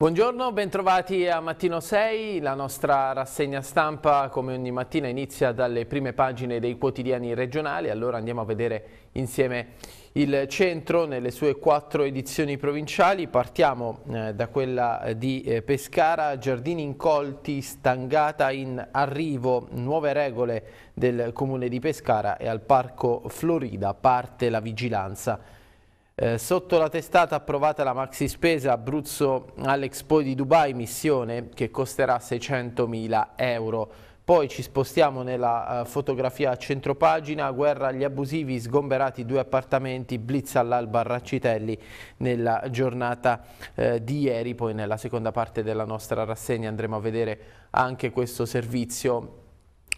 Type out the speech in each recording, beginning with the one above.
Buongiorno, bentrovati a Mattino 6. La nostra rassegna stampa, come ogni mattina, inizia dalle prime pagine dei quotidiani regionali. Allora andiamo a vedere insieme il centro nelle sue quattro edizioni provinciali. Partiamo eh, da quella eh, di eh, Pescara, Giardini incolti, stangata in arrivo, nuove regole del comune di Pescara e al parco Florida parte la vigilanza eh, sotto la testata approvata la maxi spesa Abruzzo all'Expo di Dubai missione che costerà 600.000 euro. Poi ci spostiamo nella eh, fotografia a centropagina, guerra agli abusivi, sgomberati due appartamenti, blitz all'alba a Raccitelli nella giornata eh, di ieri. Poi nella seconda parte della nostra rassegna andremo a vedere anche questo servizio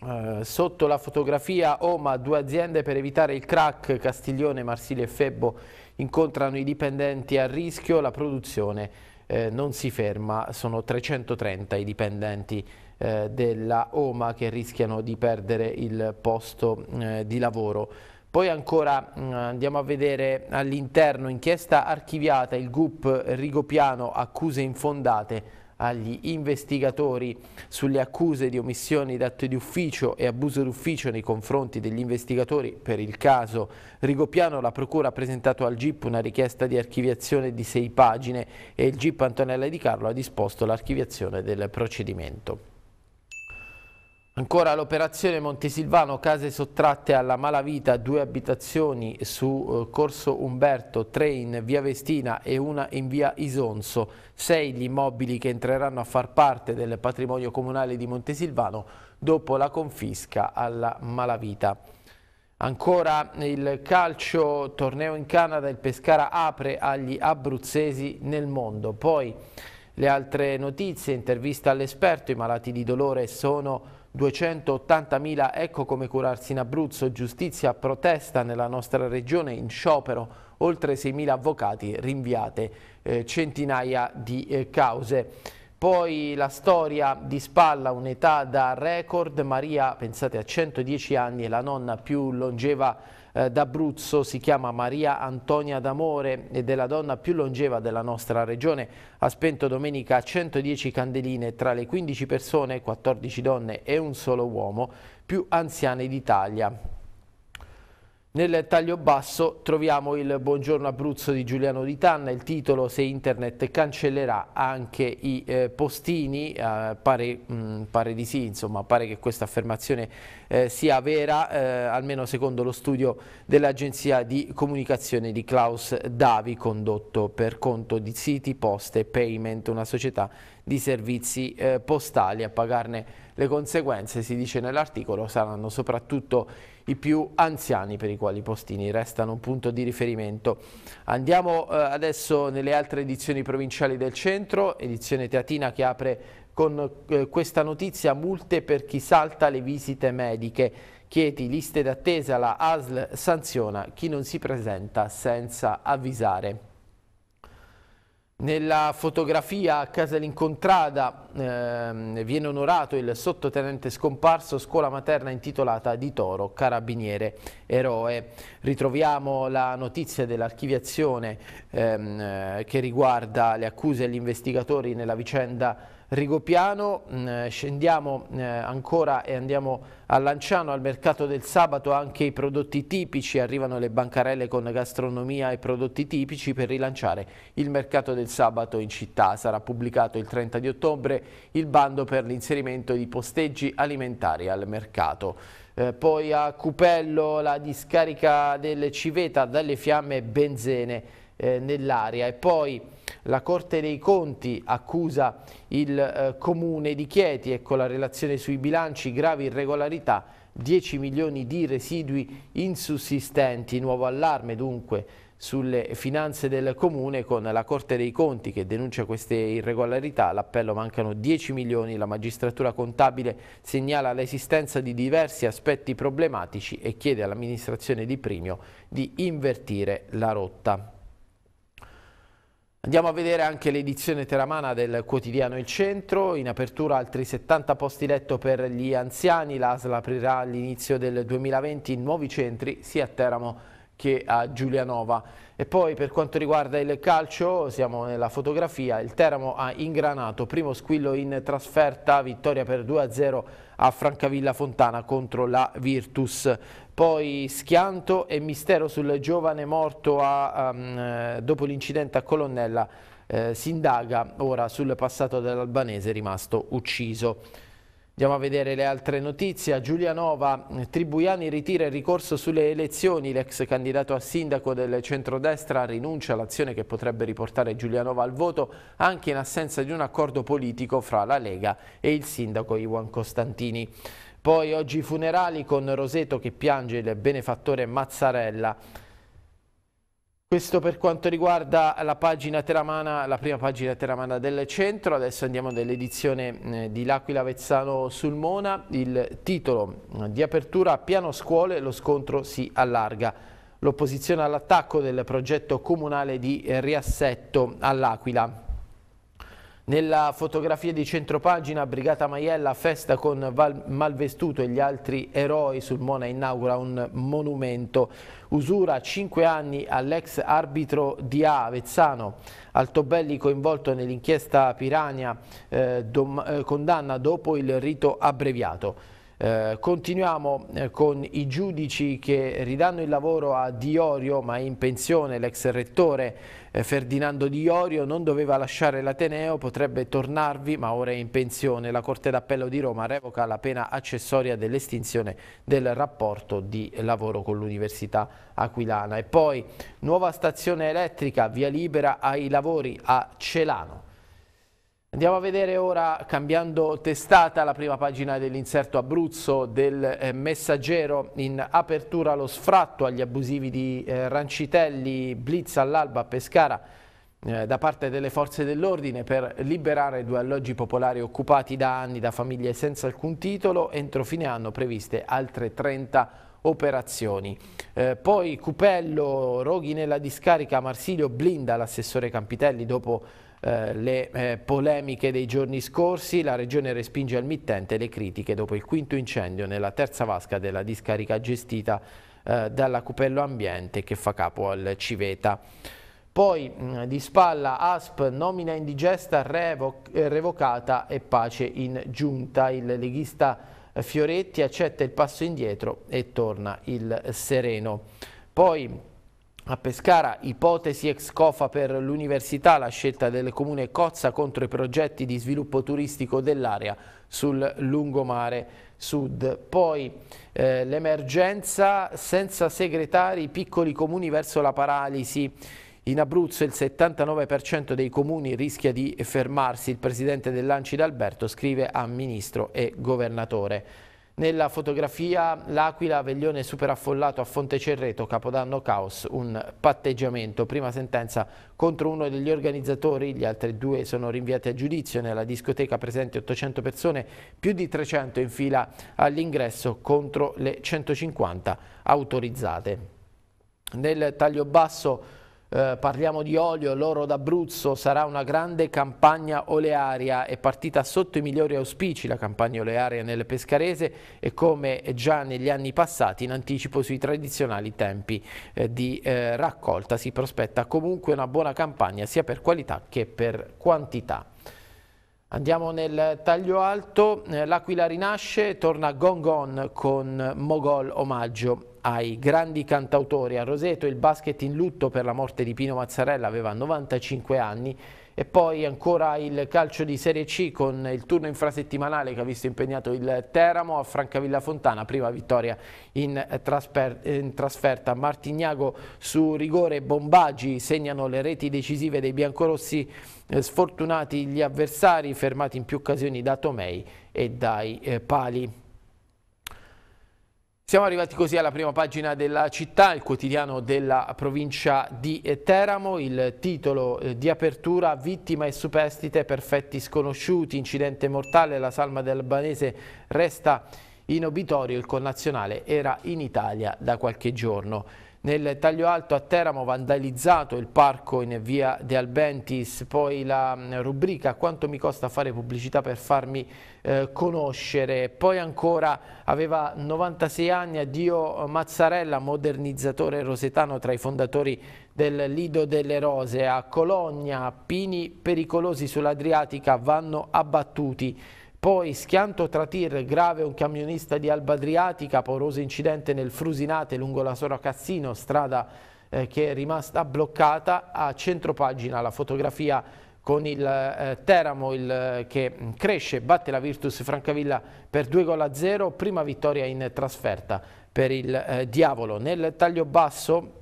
eh, sotto la fotografia Oma, due aziende per evitare il crack, Castiglione, Marsiglia e Febbo incontrano i dipendenti a rischio, la produzione eh, non si ferma, sono 330 i dipendenti eh, della OMA che rischiano di perdere il posto eh, di lavoro. Poi ancora mh, mm, andiamo a vedere all'interno, inchiesta archiviata, il GUP Rigopiano accuse infondate agli investigatori sulle accuse di omissioni d'atto di ufficio e abuso d'ufficio nei confronti degli investigatori per il caso Rigopiano. La Procura ha presentato al GIP una richiesta di archiviazione di sei pagine e il GIP Antonella Di Carlo ha disposto l'archiviazione del procedimento. Ancora l'operazione Montesilvano, case sottratte alla malavita, due abitazioni su eh, Corso Umberto, tre in via Vestina e una in via Isonso, sei gli immobili che entreranno a far parte del patrimonio comunale di Montesilvano dopo la confisca alla malavita. Ancora il calcio, torneo in Canada, il Pescara apre agli abruzzesi nel mondo. Poi le altre notizie, intervista all'esperto, i malati di dolore sono 280.000 ecco come curarsi in Abruzzo, giustizia protesta nella nostra regione in sciopero, oltre 6.000 avvocati rinviate, eh, centinaia di eh, cause. Poi la storia di Spalla, un'età da record, Maria pensate a 110 anni è la nonna più longeva eh, d'Abruzzo si chiama Maria Antonia D'Amore ed è la donna più longeva della nostra regione. Ha spento domenica 110 candeline tra le 15 persone, 14 donne e un solo uomo, più anziane d'Italia. Nel taglio basso troviamo il Buongiorno Abruzzo di Giuliano Di Tanna, il titolo se internet cancellerà anche i eh, postini, eh, pare, mh, mm, pare, di sì, insomma pare che questa affermazione eh, sia vera, eh, almeno secondo lo studio dell'agenzia di comunicazione di Klaus Davi condotto per conto di City Poste Payment, una società di servizi eh, postali a pagarne le conseguenze, si dice nell'articolo, saranno soprattutto i più anziani per i quali i postini restano un punto di riferimento. Andiamo eh, adesso nelle altre edizioni provinciali del centro, edizione teatina che apre con eh, questa notizia multe per chi salta le visite mediche. Chieti, liste d'attesa, la ASL sanziona chi non si presenta senza avvisare. Nella fotografia a Casalincontrada eh, viene onorato il sottotenente scomparso scuola materna intitolata Di Toro, carabiniere eroe. Ritroviamo la notizia dell'archiviazione ehm, che riguarda le accuse agli investigatori nella vicenda Rigopiano, mm, scendiamo eh, ancora e andiamo a Lanciano, al mercato del sabato anche i prodotti tipici, arrivano le bancarelle con gastronomia e prodotti tipici per rilanciare il mercato del sabato in città. Sarà pubblicato il 30 di ottobre il bando per l'inserimento di posteggi alimentari al mercato. Eh, poi a Cupello la discarica del Civeta dalle fiamme benzene eh, nell'aria e poi la Corte dei Conti accusa il eh, Comune di Chieti ecco la relazione sui bilanci gravi irregolarità 10 milioni di residui insussistenti. Nuovo allarme dunque sulle finanze del Comune con la Corte dei Conti che denuncia queste irregolarità. l'appello mancano 10 milioni, la magistratura contabile segnala l'esistenza di diversi aspetti problematici e chiede all'amministrazione di Primio di invertire la rotta. Andiamo a vedere anche l'edizione teramana del quotidiano Il Centro, in apertura altri 70 posti letto per gli anziani, l'ASL aprirà all'inizio del 2020 nuovi centri sia a Teramo che a Giulianova. E poi per quanto riguarda il calcio, siamo nella fotografia, il Teramo ha ingranato, primo squillo in trasferta, vittoria per 2-0 a Francavilla Fontana contro la Virtus poi schianto e mistero sul giovane morto a, um, dopo l'incidente a Colonnella eh, si indaga ora sul passato dell'albanese rimasto ucciso. Andiamo a vedere le altre notizie. A Giulianova, eh, Tribuiani ritira il ricorso sulle elezioni. L'ex candidato a sindaco del centrodestra rinuncia all'azione che potrebbe riportare Giulianova al voto anche in assenza di un accordo politico fra la Lega e il sindaco Iwan Costantini. Poi oggi i funerali con Roseto che piange il benefattore Mazzarella. Questo per quanto riguarda la pagina teramana, la prima pagina teramana del centro, adesso andiamo nell'edizione eh, di L'Aquila Vezzano sul Mona, il titolo eh, di apertura piano scuole, lo scontro si allarga, l'opposizione all'attacco del progetto comunale di eh, riassetto all'Aquila. Nella fotografia di centropagina Brigata Maiella festa con Val Malvestuto e gli altri eroi sul Mona inaugura un monumento. Usura 5 anni all'ex arbitro di A, Avezzano. Altobelli coinvolto nell'inchiesta Pirania eh, eh, condanna dopo il rito abbreviato. Eh, continuiamo eh, con i giudici che ridanno il lavoro a Diorio, ma è in pensione l'ex rettore eh, Ferdinando Di Iorio non doveva lasciare l'Ateneo, potrebbe tornarvi ma ora è in pensione. La Corte d'Appello di Roma revoca la pena accessoria dell'estinzione del rapporto di lavoro con l'Università Aquilana. E poi nuova stazione elettrica, via libera ai lavori a Celano. Andiamo a vedere ora, cambiando testata, la prima pagina dell'inserto Abruzzo del eh, Messaggero. In apertura lo sfratto agli abusivi di eh, Rancitelli, blitz all'alba a Pescara eh, da parte delle forze dell'ordine per liberare due alloggi popolari occupati da anni da famiglie senza alcun titolo. Entro fine anno previste altre 30 operazioni. Eh, poi Cupello, Roghi nella discarica, Marsilio blinda l'assessore Campitelli dopo eh, le eh, polemiche dei giorni scorsi, la Regione respinge al mittente le critiche dopo il quinto incendio nella terza vasca della discarica gestita eh, dalla Cupello Ambiente che fa capo al Civeta. Poi mm, di spalla ASP nomina indigesta revo revocata e pace in giunta. Il leghista Fioretti accetta il passo indietro e torna il sereno. Poi a Pescara, ipotesi ex COFA per l'università, la scelta del comune Cozza contro i progetti di sviluppo turistico dell'area sul lungomare sud. Poi eh, l'emergenza senza segretari, i piccoli comuni verso la paralisi. In Abruzzo il 79% dei comuni rischia di fermarsi. Il presidente dell'Anci d'Alberto scrive a ministro e governatore. Nella fotografia l'Aquila, Veglione superaffollato a Fonte Cerreto, Capodanno Caos, un patteggiamento. Prima sentenza contro uno degli organizzatori, gli altri due sono rinviati a giudizio. Nella discoteca presenti 800 persone, più di 300 in fila all'ingresso contro le 150 autorizzate. Nel taglio basso eh, parliamo di olio, l'oro d'Abruzzo sarà una grande campagna olearia, è partita sotto i migliori auspici la campagna olearia nel Pescarese e come già negli anni passati in anticipo sui tradizionali tempi eh, di eh, raccolta si prospetta comunque una buona campagna sia per qualità che per quantità. Andiamo nel taglio alto, eh, l'Aquila rinasce, torna Gongon con Mogol Omaggio ai grandi cantautori. A Roseto il basket in lutto per la morte di Pino Mazzarella aveva 95 anni e poi ancora il calcio di Serie C con il turno infrasettimanale che ha visto impegnato il Teramo a Francavilla Fontana, prima vittoria in, eh, in trasferta. Martignago su rigore e Bombagi segnano le reti decisive dei biancorossi, eh, sfortunati gli avversari fermati in più occasioni da Tomei e dai eh, Pali. Siamo arrivati così alla prima pagina della città, il quotidiano della provincia di eh, Teramo, il titolo eh, di apertura vittima e superstite, perfetti sconosciuti, incidente mortale, la salma dell'albanese resta in obitorio, il connazionale era in Italia da qualche giorno nel taglio alto a Teramo vandalizzato il parco in via De Albentis, poi la mm, rubrica quanto mi costa fare pubblicità per farmi eh, conoscere, poi ancora aveva 96 anni Addio Mazzarella, modernizzatore rosetano tra i fondatori del Lido delle Rose, a Cologna pini pericolosi sull'Adriatica vanno abbattuti, poi schianto tra tir, grave un camionista di Alba Adriatica, pauroso incidente nel Frusinate lungo la Sora Cassino, strada eh, che è rimasta bloccata, a centropagina la fotografia con il eh, Teramo il, eh, che mm, cresce, batte la Virtus Francavilla per 2 gol a 0, prima vittoria in trasferta per il eh, Diavolo. Nel taglio basso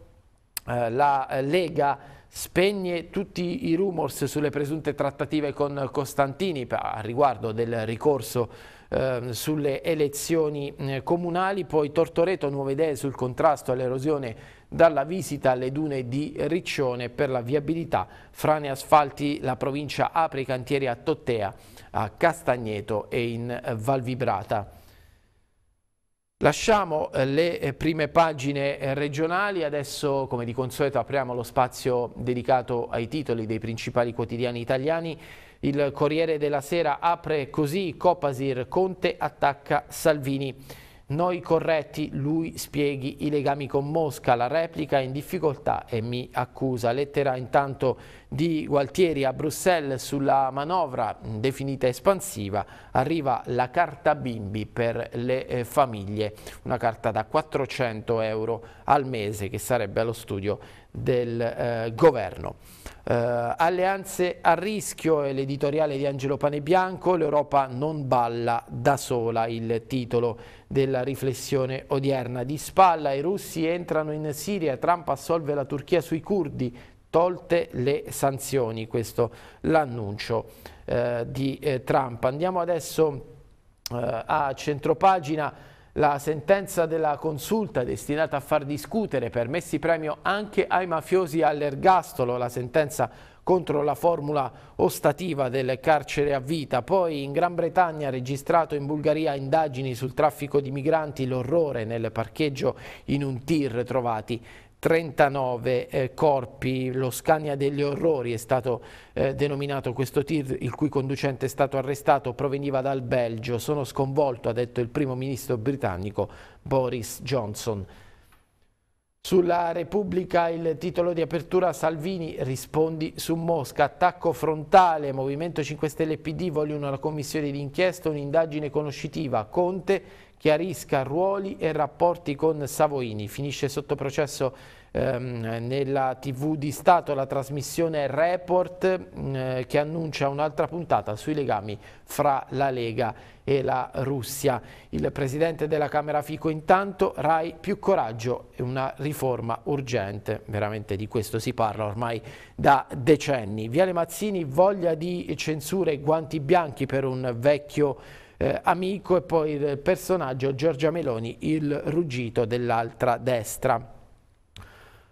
eh, la eh, Lega spegne tutti i rumors sulle presunte trattative con Costantini a riguardo del ricorso eh, sulle elezioni eh, comunali, poi Tortoreto nuove idee sul contrasto all'erosione dalla visita alle dune di Riccione per la viabilità, frane asfalti, la provincia apre i cantieri a Tottea, a Castagneto e in Valvibrata. Lasciamo eh, le eh, prime pagine eh, regionali, adesso come di consueto apriamo lo spazio dedicato ai titoli dei principali quotidiani italiani. Il Corriere della Sera apre così Copasir, Conte attacca Salvini. Noi corretti, lui spieghi i legami con Mosca, la replica è in difficoltà e mi accusa. Lettera intanto di Gualtieri a Bruxelles sulla manovra definita espansiva, arriva la carta bimbi per le eh, famiglie, una carta da 400 euro al mese che sarebbe allo studio del eh, governo. Eh, alleanze a rischio è l'editoriale di Angelo Panebianco, l'Europa non balla da sola, il titolo della riflessione odierna. Di spalla i russi entrano in Siria, Trump assolve la Turchia sui curdi, tolte le sanzioni, questo l'annuncio eh, di eh, Trump. Andiamo adesso eh, a centropagina la sentenza della consulta destinata a far discutere permessi premio anche ai mafiosi all'ergastolo, la sentenza contro la formula ostativa del carcere a vita. Poi in Gran Bretagna ha registrato in Bulgaria indagini sul traffico di migranti, l'orrore nel parcheggio in un tir trovati 39 eh, corpi, lo Scania degli orrori è stato eh, denominato questo tir il cui conducente è stato arrestato proveniva dal Belgio, sono sconvolto ha detto il primo ministro britannico Boris Johnson. Sulla Repubblica il titolo di apertura Salvini rispondi su Mosca, attacco frontale, Movimento 5 Stelle e PD vogliono una commissione d'inchiesta, un'indagine conoscitiva, Conte chiarisca ruoli e rapporti con Savoini. Finisce sotto processo ehm, nella TV di Stato la trasmissione Report mm, eh, che annuncia un'altra puntata sui legami fra la Lega e la Russia. Il presidente della Camera Fico intanto, Rai più coraggio e una riforma urgente, veramente di questo si parla ormai da decenni. Viale Mazzini voglia di censure e guanti bianchi per un vecchio eh, amico e poi il personaggio Giorgia Meloni, il ruggito dell'altra destra.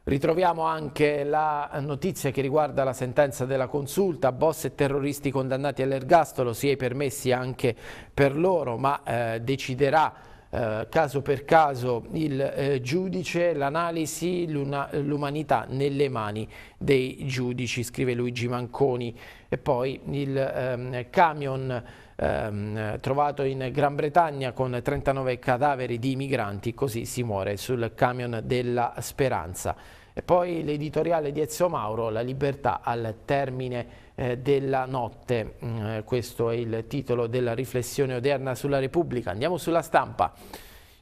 Ritroviamo anche la notizia che riguarda la sentenza della consulta, boss e terroristi condannati all'ergastolo, sia i permessi anche per loro, ma eh, deciderà eh, caso per caso il eh, giudice, l'analisi, l'umanità nelle mani dei giudici, scrive Luigi Manconi. E poi il ehm, camion ehm, trovato in Gran Bretagna con 39 cadaveri di migranti, così si muore sul camion della speranza. E poi l'editoriale di Ezio Mauro, La libertà al termine eh, della notte, mm, eh, questo è il titolo della riflessione odierna sulla Repubblica. Andiamo sulla stampa.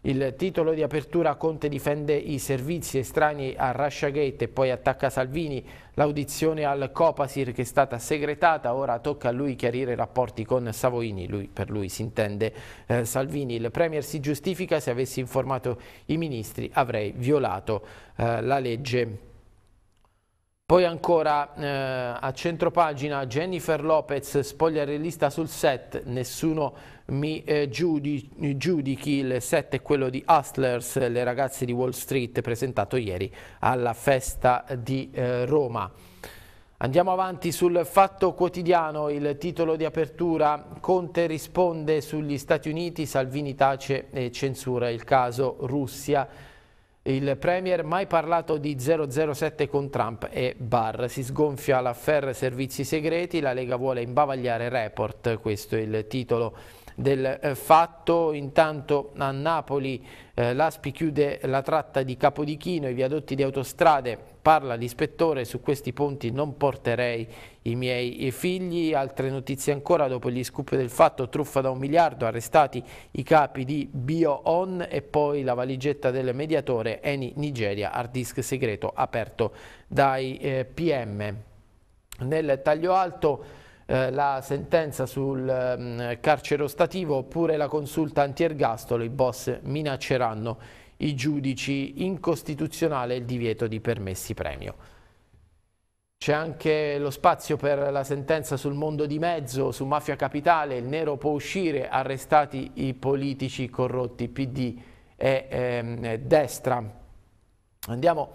Il titolo di apertura Conte difende i servizi estranei a Russia Gate e poi attacca Salvini. L'audizione al Copasir che è stata segretata, ora tocca a lui chiarire i rapporti con Savoini, lui, per lui si intende eh, Salvini. Il Premier si giustifica se avessi informato i ministri avrei violato eh, la legge poi ancora eh, a centropagina Jennifer Lopez spogliarellista sul set, nessuno mi eh, giudi, giudichi, il set è quello di Hustlers, le ragazze di Wall Street presentato ieri alla festa di eh, Roma. Andiamo avanti sul fatto quotidiano, il titolo di apertura Conte risponde sugli Stati Uniti, Salvini tace e censura il caso Russia il Premier mai parlato di 007 con Trump e Barr. Si sgonfia l'affare servizi segreti, la Lega vuole imbavagliare report, questo è il titolo del eh, fatto. Intanto a Napoli eh, l'Aspi chiude la tratta di Capodichino, i viadotti di autostrade parla l'ispettore, su questi ponti non porterei i miei figli. Altre notizie ancora, dopo gli scoop del fatto, truffa da un miliardo, arrestati i capi di BioOn e poi la valigetta del mediatore Eni Nigeria, hard disk segreto aperto dai eh, PM. Nel taglio alto eh, la sentenza sul mm, carcere ostativo oppure la consulta anti-ergastolo, i boss minacceranno i giudici incostituzionale il divieto di permessi premio. C'è anche lo spazio per la sentenza sul mondo di mezzo, su Mafia Capitale, il nero può uscire, arrestati i politici corrotti PD e ehm, destra. Andiamo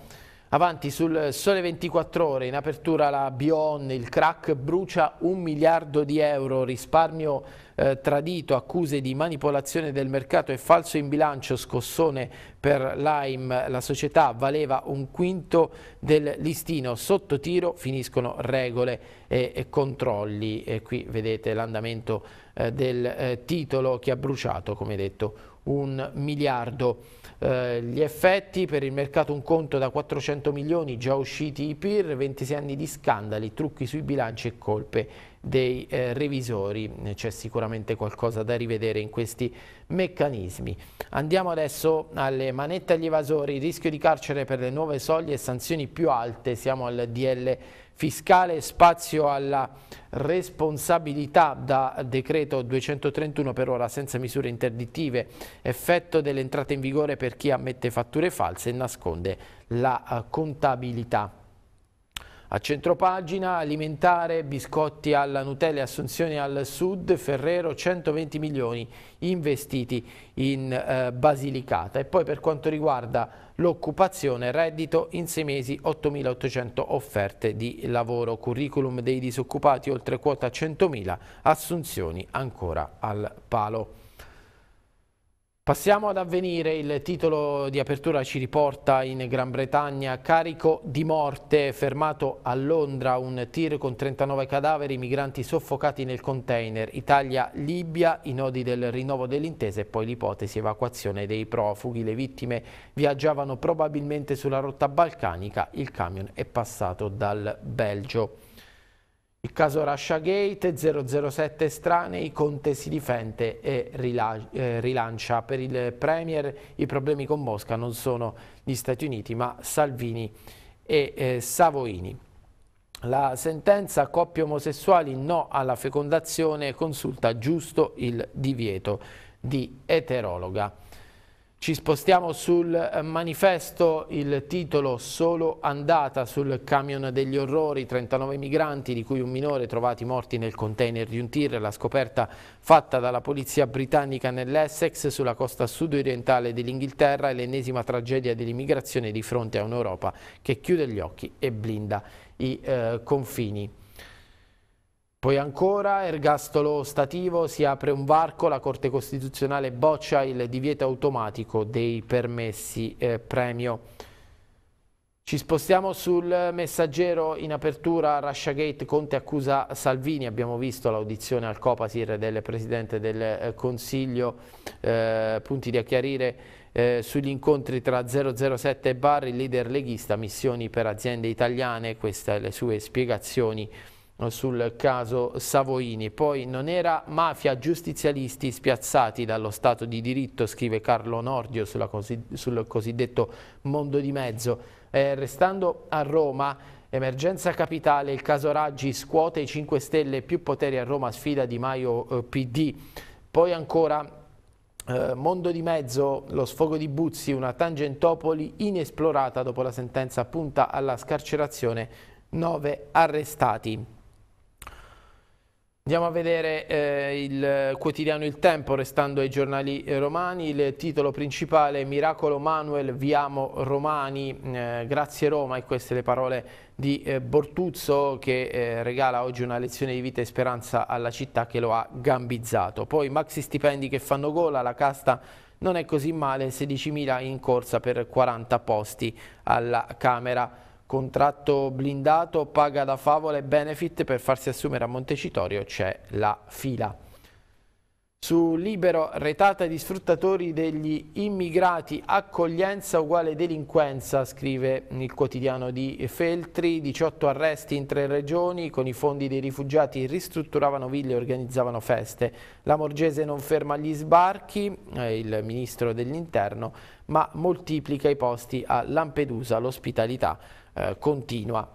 avanti sul Sole 24 Ore, in apertura la Bion, il crack brucia un miliardo di euro, risparmio eh, tradito, accuse di manipolazione del mercato e falso in bilancio, scossone per l'AIM, la società valeva un quinto del listino, sotto tiro finiscono regole e, e controlli e qui vedete l'andamento eh, del eh, titolo che ha bruciato, come detto, un miliardo eh, gli effetti per il mercato un conto da 400 milioni già usciti i PIR, 26 anni di scandali, trucchi sui bilanci e colpe dei eh, revisori, eh, c'è sicuramente qualcosa da rivedere in questi meccanismi. Andiamo adesso alle manette agli evasori, rischio di carcere per le nuove soglie e sanzioni più alte, siamo al DL fiscale, spazio alla responsabilità da decreto 231 per ora senza misure interdittive, effetto dell'entrata in vigore per chi ammette fatture false e nasconde la eh, contabilità. A centropagina alimentare, biscotti alla Nutella e Assunzione al Sud, Ferrero 120 milioni investiti in eh, Basilicata. E poi per quanto riguarda l'occupazione, reddito in sei mesi 8.800 offerte di lavoro, curriculum dei disoccupati oltre quota 100.000, assunzioni ancora al palo. Passiamo ad avvenire, il titolo di apertura ci riporta in Gran Bretagna, carico di morte, fermato a Londra un tir con 39 cadaveri, migranti soffocati nel container, Italia-Libia, i nodi del rinnovo dell'intesa e poi l'ipotesi evacuazione dei profughi, le vittime viaggiavano probabilmente sulla rotta balcanica, il camion è passato dal Belgio. Il caso Russia Gate, 007 estranei, Conte si difende e eh, rilancia. Per il Premier i problemi con Mosca non sono gli Stati Uniti ma Salvini e eh, Savoini. La sentenza coppie omosessuali no alla fecondazione consulta giusto il divieto di eterologa. Ci spostiamo sul eh, manifesto, il titolo Solo andata sul camion degli orrori, 39 migranti di cui un minore trovati morti nel container di un tir, la scoperta fatta dalla polizia britannica nell'Essex sulla costa sud-orientale dell'Inghilterra è l'ennesima tragedia dell'immigrazione di fronte a un'Europa che chiude gli occhi e blinda i eh, confini. Poi ancora, ergastolo stativo, si apre un varco, la Corte Costituzionale boccia il divieto automatico dei permessi eh, premio. Ci spostiamo sul messaggero in apertura, Russia Gate, Conte accusa Salvini, abbiamo visto l'audizione al Copasir del Presidente del eh, Consiglio, eh, punti da chiarire eh, sugli incontri tra 007 e Barri, leader leghista, missioni per aziende italiane, queste le sue spiegazioni sul caso Savoini. Poi non era mafia, giustizialisti spiazzati dallo Stato di diritto, scrive Carlo Nordio cosi, sul cosiddetto mondo di mezzo. Eh, restando a Roma, emergenza capitale, il caso Raggi scuote i 5 Stelle, più poteri a Roma, sfida Di Maio eh, PD. Poi ancora... Eh, mondo di mezzo, lo sfogo di Buzzi, una Tangentopoli inesplorata dopo la sentenza punta alla scarcerazione, 9 arrestati. Andiamo a vedere eh, il quotidiano Il Tempo, restando ai giornali eh, romani. Il titolo principale Miracolo Manuel, vi amo Romani, eh, grazie Roma e queste le parole di eh, Bortuzzo che eh, regala oggi una lezione di vita e speranza alla città che lo ha gambizzato. Poi maxi stipendi che fanno gola, la casta non è così male, 16.000 in corsa per 40 posti alla Camera contratto blindato, paga da favola e benefit per farsi assumere a Montecitorio c'è la fila. Su Libero, retata di sfruttatori degli immigrati, accoglienza uguale delinquenza, scrive il quotidiano di Feltri, 18 arresti in tre regioni, con i fondi dei rifugiati ristrutturavano ville e organizzavano feste. La Morgese non ferma gli sbarchi, eh, il ministro dell'interno, ma moltiplica i posti a Lampedusa, l'ospitalità eh, continua.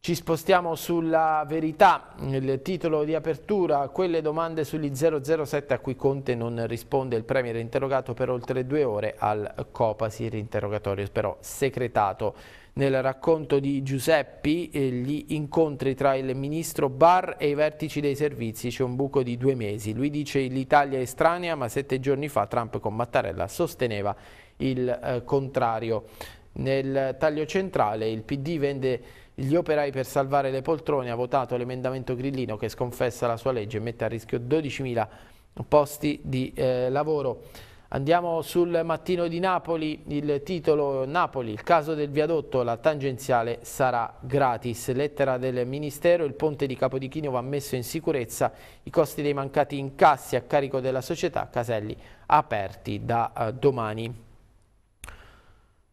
Ci spostiamo sulla verità, il titolo di apertura, quelle domande sugli 007 a cui Conte non risponde, il Premier è interrogato per oltre due ore al Copasir, interrogatorio però secretato. Nel racconto di Giuseppi, eh, gli incontri tra il ministro Barr e i vertici dei servizi, c'è un buco di due mesi. Lui dice l'Italia è estranea, ma sette giorni fa Trump con Mattarella sosteneva il eh, contrario. Nel taglio centrale il PD vende gli operai per salvare le poltrone, ha votato l'emendamento Grillino che sconfessa la sua legge e mette a rischio 12.000 posti di eh, lavoro. Andiamo sul mattino di Napoli, il titolo Napoli, il caso del viadotto, la tangenziale sarà gratis. Lettera del Ministero, il ponte di Capodichino va messo in sicurezza, i costi dei mancati incassi a carico della società, caselli aperti da eh, domani.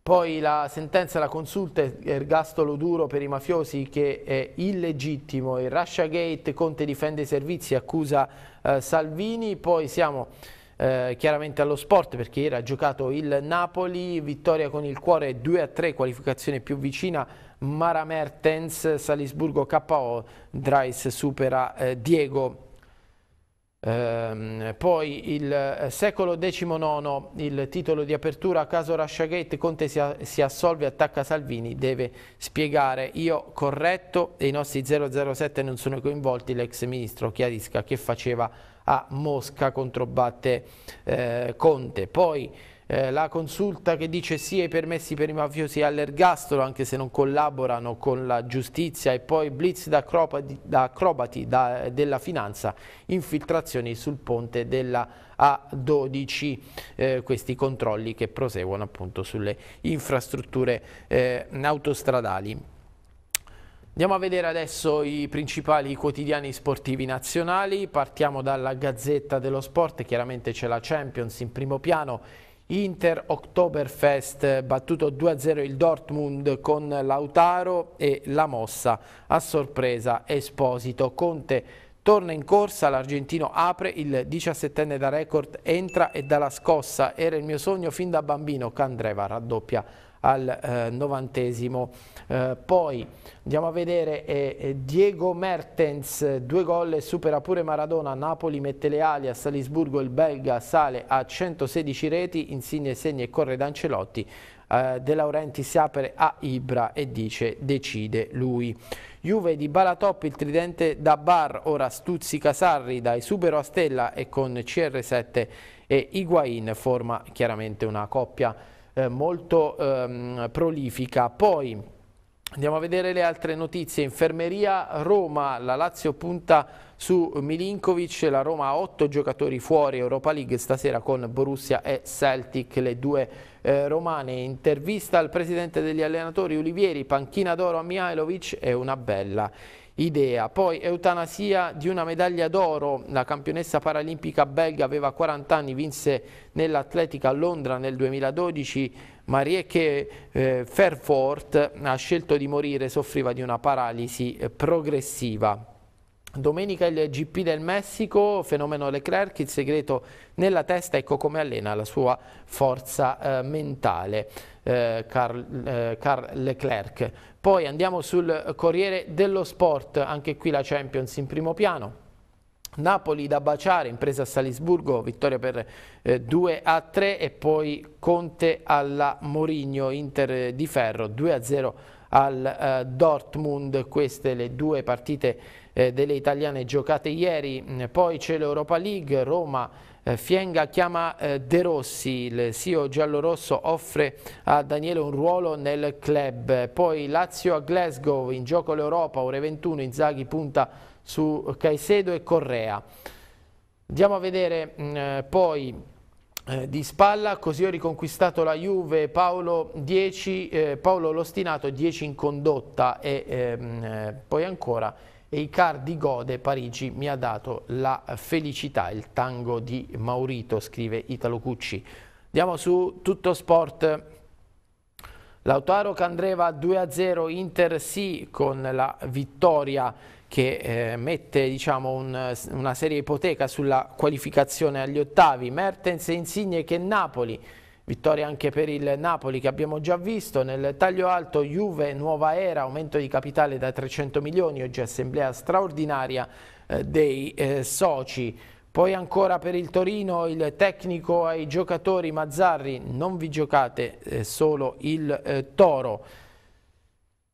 Poi la sentenza, la consulta ergastolo duro per i mafiosi che è illegittimo. Il Russia Gate, Conte difende i servizi, accusa eh, Salvini. Poi siamo eh, chiaramente allo sport perché ieri ha giocato il Napoli, vittoria con il cuore 2-3, qualificazione più vicina. Mara Mertens, Salisburgo KO, Dreis supera eh, Diego Ehm, poi il eh, secolo XIX, il titolo di apertura a caso Rasciagate, Conte si, si assolve, attacca Salvini, deve spiegare io corretto e i nostri 007 non sono coinvolti, l'ex ministro chiarisca che faceva a Mosca controbatte eh, Conte. Poi eh, la consulta che dice sì ai permessi per i mafiosi all'ergastolo anche se non collaborano con la giustizia e poi blitz da acrobati, da acrobati da, della finanza, infiltrazioni sul ponte della A12, eh, questi controlli che proseguono appunto sulle infrastrutture eh, autostradali. Andiamo a vedere adesso i principali quotidiani sportivi nazionali, partiamo dalla Gazzetta dello Sport, chiaramente c'è la Champions in primo piano, Inter Oktoberfest battuto 2-0 il Dortmund con Lautaro e la mossa a sorpresa Esposito. Conte torna in corsa, l'argentino apre, il 17enne da record entra e dà la scossa era il mio sogno fin da bambino, Candreva raddoppia al eh, novantesimo. Eh, poi andiamo a vedere eh, eh Diego Mertens, due gol, supera pure Maradona, Napoli mette le ali a Salisburgo, il belga sale a 116 reti, Insigne segna e corre d'Ancelotti. Eh, De Laurenti si apre a Ibra e dice decide lui. Juve di Balatop, il tridente da Bar, ora stuzzica Sarri dai Esubero a Stella e con CR7 e Higuain forma chiaramente una coppia eh, molto ehm, prolifica. Poi andiamo a vedere le altre notizie. Infermeria Roma, la Lazio punta su Milinkovic, la Roma ha otto giocatori fuori Europa League stasera con Borussia e Celtic, le due eh, romane. Intervista al presidente degli allenatori Olivieri, panchina d'oro a Mihailovic e una bella idea. Poi eutanasia di una medaglia d'oro, la campionessa paralimpica belga aveva 40 anni, vinse nell'atletica a Londra nel 2012, Marieke eh, Fairfort ha scelto di morire, soffriva di una paralisi eh, progressiva. Domenica il GP del Messico, fenomeno Leclerc, il segreto nella testa, ecco come allena la sua forza eh, mentale, eh, Carl, eh, Carl Leclerc. Poi andiamo sul Corriere dello Sport, anche qui la Champions in primo piano. Napoli da baciare, impresa a Salisburgo, vittoria per eh, 2 a 3 e poi Conte alla Morigno, Inter di Ferro, 2 a 0 al eh, Dortmund, queste le due partite eh, delle italiane giocate ieri, mm, poi c'è l'Europa League, Roma eh, Fienga chiama eh, De Rossi, il CEO giallorosso offre a Daniele un ruolo nel club, poi Lazio a Glasgow, in gioco l'Europa, ore 21, Inzaghi punta su Caicedo e Correa. Andiamo a vedere mm, poi... Eh, di spalla, così ho riconquistato la Juve, Paolo, 10, Paolo Lostinato 10 in condotta e ehm, poi ancora e Icardi gode, Parigi mi ha dato la felicità, il tango di Maurito, scrive Italo Cucci. Andiamo su Tutto Sport. Lautaro Candreva 2-0 Inter sì con la vittoria che eh, mette diciamo, un, una serie ipoteca sulla qualificazione agli ottavi. Mertens e Insigne che Napoli Vittoria anche per il Napoli che abbiamo già visto, nel taglio alto Juve nuova era, aumento di capitale da 300 milioni, oggi assemblea straordinaria eh, dei eh, soci. Poi ancora per il Torino il tecnico ai giocatori Mazzarri, non vi giocate eh, solo il Toro.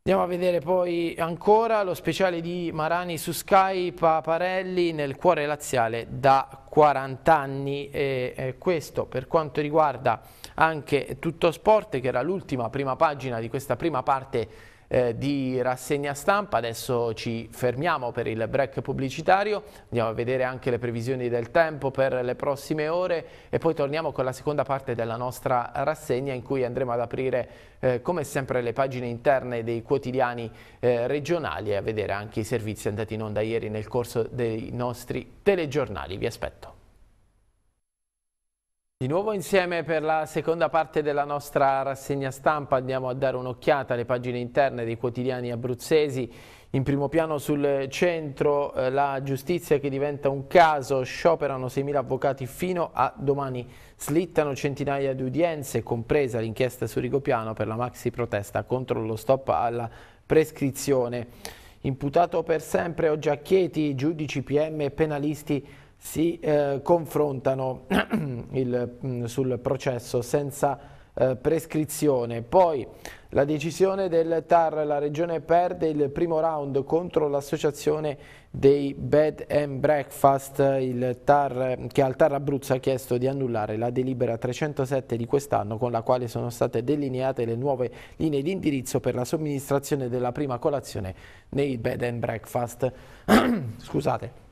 Andiamo a vedere poi ancora lo speciale di Marani su Sky, Paparelli nel cuore laziale da 40 anni e, e questo per quanto riguarda anche Tutto Sport che era l'ultima prima pagina di questa prima parte eh, di rassegna stampa. Adesso ci fermiamo per il break pubblicitario, andiamo a vedere anche le previsioni del tempo per le prossime ore e poi torniamo con la seconda parte della nostra rassegna in cui andremo ad aprire eh, come sempre le pagine interne dei quotidiani eh, regionali e a vedere anche i servizi andati in onda ieri nel corso dei nostri telegiornali. Vi aspetto. Di nuovo insieme per la seconda parte della nostra rassegna stampa andiamo a dare un'occhiata alle pagine interne dei quotidiani abruzzesi. In primo piano sul centro eh, la giustizia che diventa un caso, scioperano 6.000 avvocati fino a domani, slittano centinaia di udienze, compresa l'inchiesta su Rigopiano per la maxi protesta contro lo stop alla prescrizione. Imputato per sempre oggi a Chieti, giudici, PM e penalisti si eh, confrontano il, mm, sul processo senza eh, prescrizione. Poi la decisione del TAR, la regione perde il primo round contro l'associazione dei Bed and Breakfast, il TAR, che al TAR Abruzzo ha chiesto di annullare la delibera 307 di quest'anno con la quale sono state delineate le nuove linee di indirizzo per la somministrazione della prima colazione nei Bed and Breakfast. Scusate.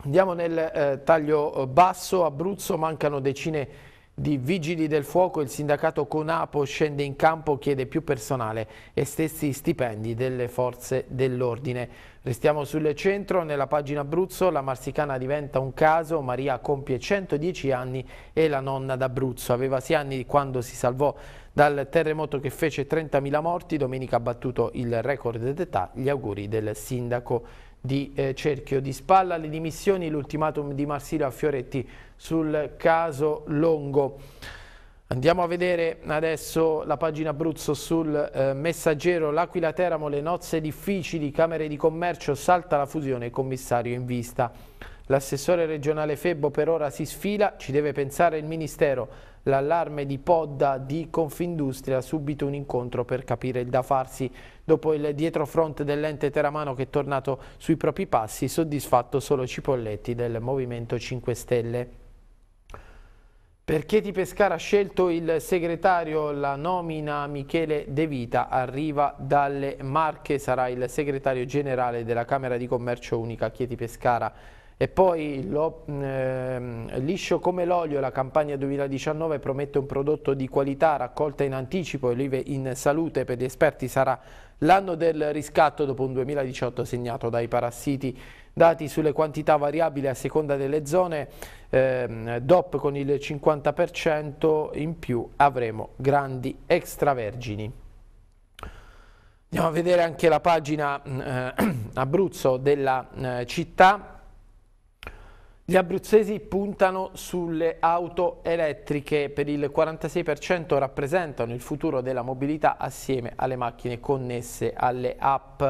Andiamo nel eh, taglio eh, basso, Abruzzo mancano decine di vigili del fuoco, il sindacato Conapo scende in campo, chiede più personale e stessi stipendi delle forze dell'ordine. Restiamo sul centro, nella pagina Abruzzo la marsicana diventa un caso, Maria compie 110 anni e la nonna d'Abruzzo. Aveva 6 anni quando si salvò dal terremoto che fece 30.000 morti, domenica ha battuto il record d'età, gli auguri del sindaco di eh, cerchio di spalla le dimissioni, l'ultimatum di Marsilio a Fioretti sul caso Longo. Andiamo a vedere adesso la pagina Abruzzo sul eh, messaggero L'Aquila Teramo, le nozze difficili, Camere di Commercio, salta la fusione, commissario in vista. L'assessore regionale Febbo per ora si sfila, ci deve pensare il Ministero. L'allarme di Podda di Confindustria, subito un incontro per capire il da farsi. Dopo il dietrofront dell'ente teramano che è tornato sui propri passi, soddisfatto solo Cipolletti del Movimento 5 Stelle. Per Chieti Pescara ha scelto il segretario, la nomina Michele De Vita arriva dalle Marche, sarà il segretario generale della Camera di Commercio Unica Chieti Pescara. E poi lo, eh, liscio come l'olio, la campagna 2019 promette un prodotto di qualità, raccolta in anticipo e olive in salute. Per gli esperti sarà L'anno del riscatto dopo un 2018 segnato dai parassiti dati sulle quantità variabili a seconda delle zone, eh, DOP con il 50% in più avremo grandi extravergini. Andiamo a vedere anche la pagina mm, eh, Abruzzo della eh, città. Gli abruzzesi puntano sulle auto elettriche, per il 46% rappresentano il futuro della mobilità assieme alle macchine connesse alle app.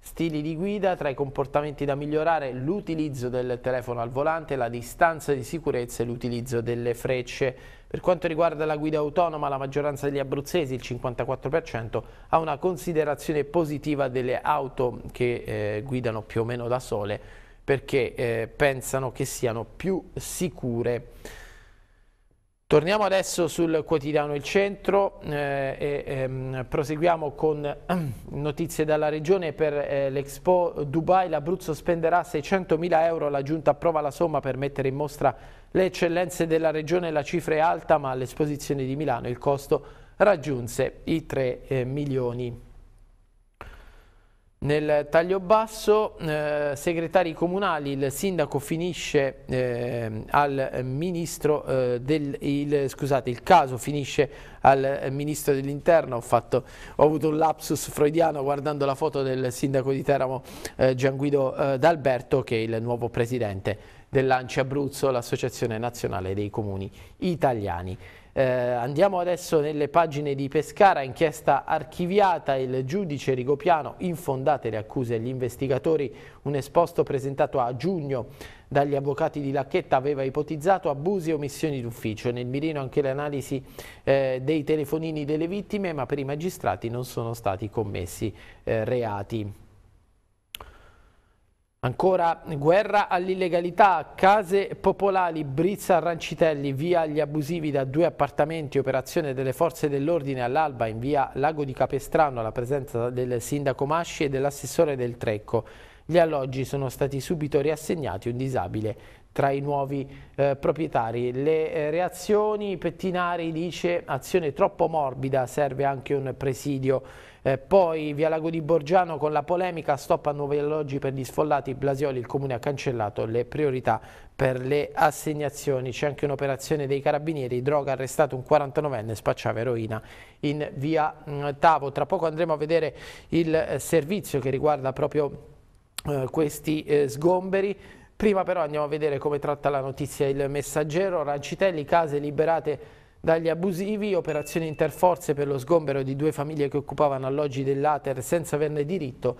Stili di guida, tra i comportamenti da migliorare l'utilizzo del telefono al volante, la distanza di sicurezza e l'utilizzo delle frecce. Per quanto riguarda la guida autonoma, la maggioranza degli abruzzesi, il 54%, ha una considerazione positiva delle auto che eh, guidano più o meno da sole perché eh, pensano che siano più sicure. Torniamo adesso sul quotidiano Il Centro eh, e ehm, proseguiamo con ehm, notizie dalla Regione per eh, l'Expo Dubai. L'Abruzzo spenderà 600.000 euro, la Giunta approva la somma per mettere in mostra le eccellenze della Regione. La cifra è alta ma all'esposizione di Milano il costo raggiunse i 3 eh, milioni. Nel taglio basso, eh, segretari comunali, il sindaco finisce eh, al ministro eh, del il, scusate, il caso finisce al ministro dell'interno. Ho, ho avuto un lapsus freudiano guardando la foto del sindaco di Teramo eh, Gianguido eh, D'Alberto, che è il nuovo presidente dell'Anci Abruzzo, l'associazione nazionale dei comuni italiani. Eh, andiamo adesso nelle pagine di Pescara, inchiesta archiviata, il giudice Rigopiano, infondate le accuse agli investigatori, un esposto presentato a giugno dagli avvocati di Lacchetta aveva ipotizzato abusi e omissioni d'ufficio. Nel mirino anche l'analisi eh, dei telefonini delle vittime, ma per i magistrati non sono stati commessi eh, reati. Ancora guerra all'illegalità, case popolari, Brizza Rancitelli, via gli abusivi da due appartamenti, operazione delle forze dell'ordine all'alba in via Lago di Capestrano, alla presenza del sindaco Masci e dell'assessore del Trecco. Gli alloggi sono stati subito riassegnati un disabile tra i nuovi eh, proprietari. Le eh, reazioni Pettinari dice azione troppo morbida, serve anche un presidio eh, poi via Lago di Borgiano con la polemica stop a nuovi alloggi per gli sfollati, Blasioli il comune ha cancellato le priorità per le assegnazioni. C'è anche un'operazione dei carabinieri, droga arrestato un 49enne, spacciava eroina in via mm, Tavo. Tra poco andremo a vedere il eh, servizio che riguarda proprio eh, questi eh, sgomberi. Prima però andiamo a vedere come tratta la notizia il messaggero. Rancitelli, case liberate dagli abusivi, operazione interforze per lo sgombero di due famiglie che occupavano alloggi dell'Ater senza averne diritto,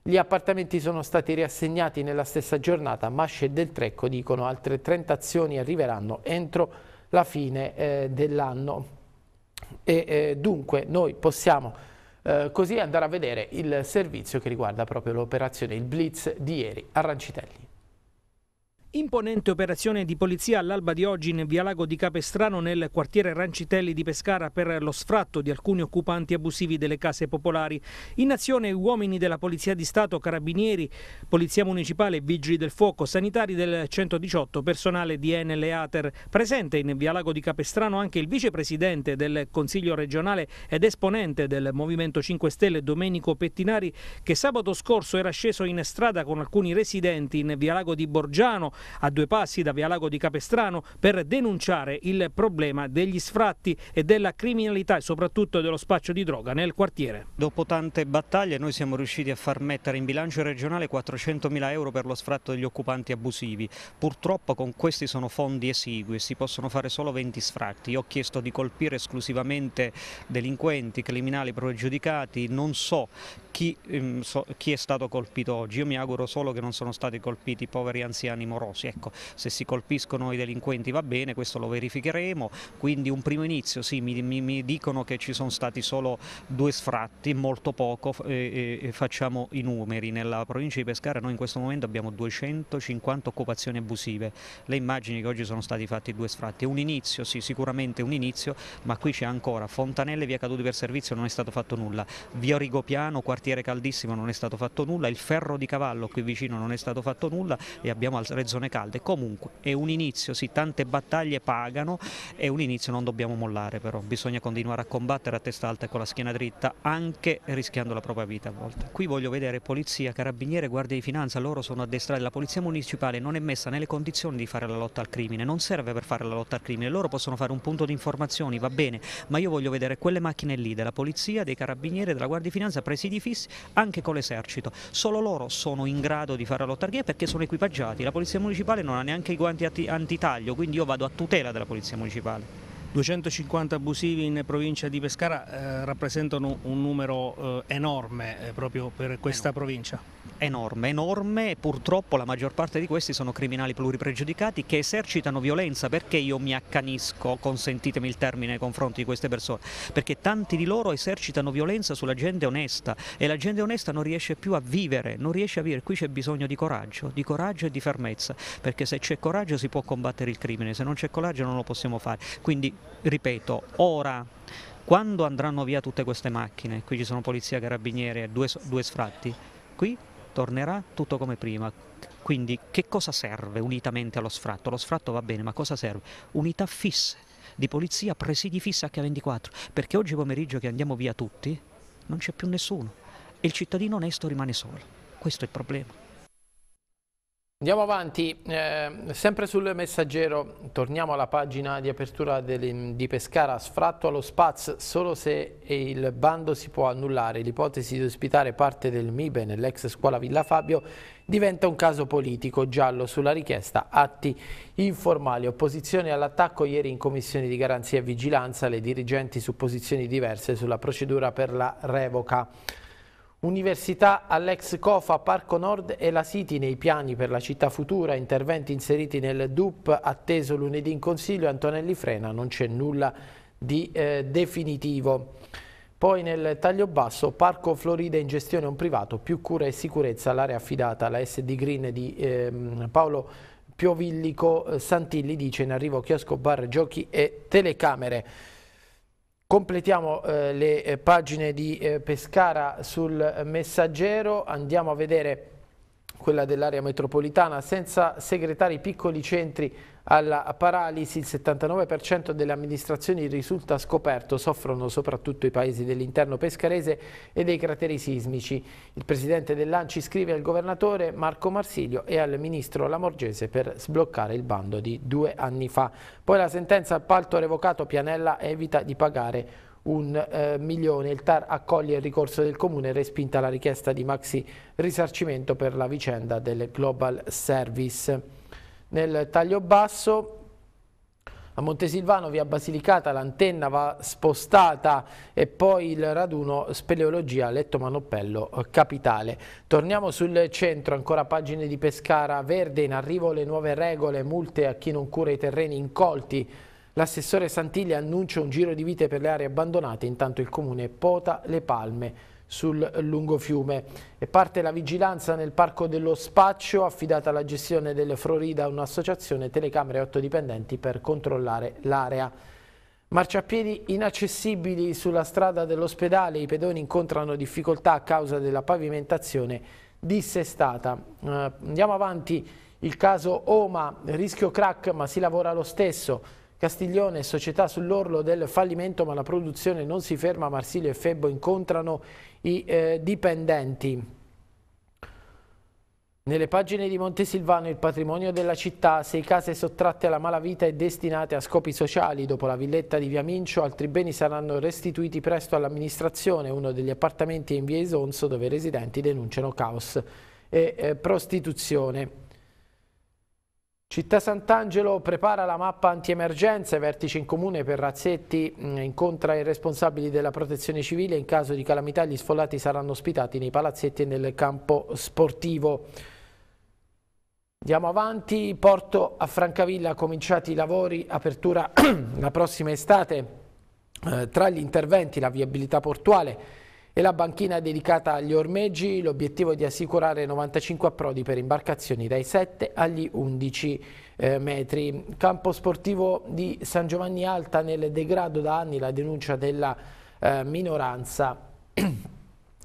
gli appartamenti sono stati riassegnati nella stessa giornata, Masce e Del Trecco dicono altre 30 azioni arriveranno entro la fine eh, dell'anno. E eh, dunque noi possiamo eh, così andare a vedere il servizio che riguarda proprio l'operazione, il blitz di ieri a Rancitelli. Imponente operazione di polizia all'alba di oggi in via Lago di Capestrano nel quartiere Rancitelli di Pescara per lo sfratto di alcuni occupanti abusivi delle case popolari. In azione uomini della Polizia di Stato, carabinieri, Polizia Municipale, Vigili del Fuoco, sanitari del 118, personale di Enel e Ater. Presente in via Lago di Capestrano anche il vicepresidente del Consiglio regionale ed esponente del Movimento 5 Stelle Domenico Pettinari che sabato scorso era sceso in strada con alcuni residenti in via Lago di Borgiano a due passi da Via Lago di Capestrano per denunciare il problema degli sfratti e della criminalità e soprattutto dello spaccio di droga nel quartiere. Dopo tante battaglie noi siamo riusciti a far mettere in bilancio regionale 400.000 euro per lo sfratto degli occupanti abusivi. Purtroppo con questi sono fondi esigui, si possono fare solo 20 sfratti. Io ho chiesto di colpire esclusivamente delinquenti, criminali pregiudicati, non so chi, ehm, so, chi, è stato colpito oggi. Io mi auguro solo che non sono stati colpiti i poveri anziani morosi. Ecco, se si colpiscono i delinquenti va bene, questo lo verificheremo. Quindi un primo inizio, sì, mi, mi, mi dicono che ci sono stati solo due sfratti, molto poco, e, e, facciamo i numeri. Nella provincia di Pescara noi in questo momento abbiamo 250 occupazioni abusive. Le immagini che oggi sono stati fatti due sfratti. Un inizio, sì, sicuramente un inizio, ma qui c'è ancora Fontanelle, via Caduti per Servizio, non è stato fatto nulla. Via Rigopiano, quartiere quartiere caldissimo non è stato fatto nulla, il ferro di cavallo qui vicino non è stato fatto nulla e abbiamo altre zone calde. Comunque è un inizio, sì, tante battaglie pagano, è un inizio, non dobbiamo mollare però, bisogna continuare a combattere a testa alta e con la schiena dritta, anche rischiando la propria vita a volte. Qui voglio vedere polizia, carabiniere, guardia di finanza, loro sono addestrati, la polizia municipale non è messa nelle condizioni di fare la lotta al crimine, non serve per fare la lotta al crimine, loro possono fare un punto di informazioni, va bene, ma io voglio vedere quelle macchine lì della polizia, dei carabinieri, della guardia di finanza, presidi fissi Police anche con l'esercito. Solo loro sono in grado di fare la lotta lottarghia perché sono equipaggiati. La Polizia Municipale non ha neanche i guanti antitaglio, quindi io vado a tutela della Polizia Municipale. 250 abusivi in provincia di Pescara eh, rappresentano un numero eh, enorme eh, proprio per questa enorme. provincia. Enorme, enorme, purtroppo la maggior parte di questi sono criminali pluripregiudicati che esercitano violenza perché io mi accanisco, consentitemi il termine, nei confronti di queste persone, perché tanti di loro esercitano violenza sulla gente onesta e la gente onesta non riesce più a vivere, non riesce a vivere, qui c'è bisogno di coraggio, di coraggio e di fermezza, perché se c'è coraggio si può combattere il crimine, se non c'è coraggio non lo possiamo fare, quindi ripeto, ora quando andranno via tutte queste macchine, qui ci sono polizia, carabinieri, due, due sfratti, qui tornerà tutto come prima. Quindi che cosa serve unitamente allo sfratto? Lo sfratto va bene, ma cosa serve? Unità fisse di polizia, presidi fisse H24, perché oggi pomeriggio che andiamo via tutti non c'è più nessuno e il cittadino onesto rimane solo. Questo è il problema. Andiamo avanti, eh, sempre sul messaggero, torniamo alla pagina di apertura del, di Pescara, sfratto allo Spaz, solo se il bando si può annullare, l'ipotesi di ospitare parte del MIBE nell'ex scuola Villa Fabio diventa un caso politico, giallo sulla richiesta, atti informali, opposizione all'attacco ieri in commissione di garanzia e vigilanza, le dirigenti su posizioni diverse sulla procedura per la revoca. Università all'ex COFA Parco Nord e la City nei piani per la città futura, interventi inseriti nel DUP atteso lunedì in consiglio, Antonelli frena, non c'è nulla di eh, definitivo. Poi nel taglio basso, Parco Florida in gestione a un privato, più cura e sicurezza all'area affidata alla SD Green di ehm, Paolo Piovillico eh, Santilli, dice in arrivo chiosco bar, giochi e telecamere. Completiamo eh, le eh, pagine di eh, Pescara sul messaggero, andiamo a vedere quella dell'area metropolitana, senza segretare i piccoli centri alla paralisi, il 79% delle amministrazioni risulta scoperto, soffrono soprattutto i paesi dell'interno pescarese e dei crateri sismici. Il presidente dell'Anci scrive al governatore Marco Marsilio e al ministro Lamorgese per sbloccare il bando di due anni fa. Poi la sentenza appalto revocato Pianella evita di pagare un eh, milione. Il TAR accoglie il ricorso del Comune e respinta la richiesta di maxi risarcimento per la vicenda del Global Service. Nel taglio basso a Montesilvano, via Basilicata, l'antenna va spostata e poi il raduno speleologia Letto Manoppello eh, Capitale. Torniamo sul centro, ancora pagine di Pescara Verde, in arrivo le nuove regole, multe a chi non cura i terreni incolti L'assessore Santiglia annuncia un giro di vite per le aree abbandonate, intanto il comune pota le palme sul lungofiume. E parte la vigilanza nel parco dello Spaccio, affidata alla gestione del Florida un'associazione telecamere e otto dipendenti per controllare l'area. Marciapiedi inaccessibili sulla strada dell'ospedale, i pedoni incontrano difficoltà a causa della pavimentazione dissestata. Uh, andiamo avanti, il caso Oma, rischio crack ma si lavora lo stesso. Castiglione, società sull'orlo del fallimento ma la produzione non si ferma, Marsilio e Febbo incontrano i eh, dipendenti. Nelle pagine di Montesilvano il patrimonio della città, sei case sottratte alla malavita e destinate a scopi sociali. Dopo la villetta di Via Mincio, altri beni saranno restituiti presto all'amministrazione. Uno degli appartamenti è in Via Isonzo dove i residenti denunciano caos e eh, prostituzione. Città Sant'Angelo prepara la mappa antiemergenze, vertice in comune per Razzetti mm, incontra i responsabili della protezione civile, in caso di calamità gli sfollati saranno ospitati nei palazzetti e nel campo sportivo. Andiamo avanti, porto a Francavilla, cominciati i lavori, apertura la prossima estate, eh, tra gli interventi la viabilità portuale, e la banchina dedicata agli ormeggi, l'obiettivo è di assicurare 95 approdi per imbarcazioni dai 7 agli 11 eh, metri. Campo sportivo di San Giovanni Alta nel degrado da anni la denuncia della eh, minoranza.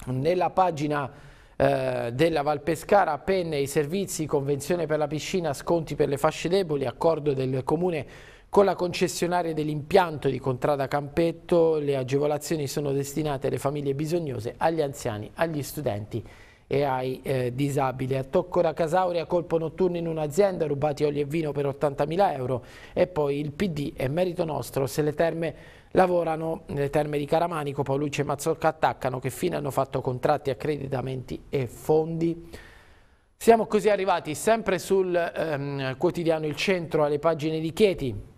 Nella pagina eh, della Valpescara, penne, i servizi, convenzione per la piscina, sconti per le fasce deboli, accordo del comune con la concessionaria dell'impianto di Contrada Campetto le agevolazioni sono destinate alle famiglie bisognose, agli anziani, agli studenti e ai eh, disabili. A Toccora Casauria colpo notturno in un'azienda, rubati olio e vino per 80.000 euro e poi il PD è merito nostro se le terme lavorano, le terme di Caramanico, Paolucci e Mazzocca attaccano che fine hanno fatto contratti, accreditamenti e fondi. Siamo così arrivati sempre sul ehm, quotidiano Il Centro alle pagine di Chieti,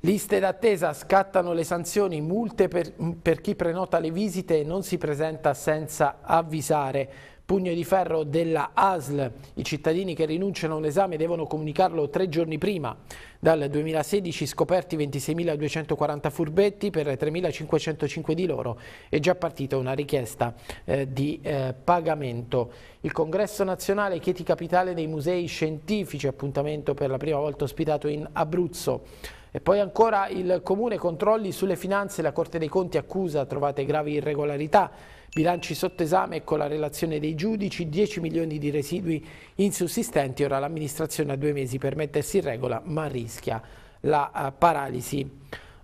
Liste d'attesa, scattano le sanzioni, multe per, mm, per, chi prenota le visite e non si presenta senza avvisare. Pugno di ferro della ASL, i cittadini che rinunciano a un esame devono comunicarlo tre giorni prima. Dal 2016 scoperti 26.240 furbetti per 3.505 di loro è già partita una richiesta eh, di eh, pagamento. Il congresso nazionale Chieti Capitale dei Musei Scientifici, appuntamento per la prima volta ospitato in Abruzzo. E poi ancora il Comune controlli sulle finanze, la Corte dei Conti accusa trovate gravi irregolarità, bilanci sotto esame e con la relazione dei giudici, 10 milioni di residui insussistenti, ora l'amministrazione ha due mesi per mettersi in regola ma rischia la uh, paralisi.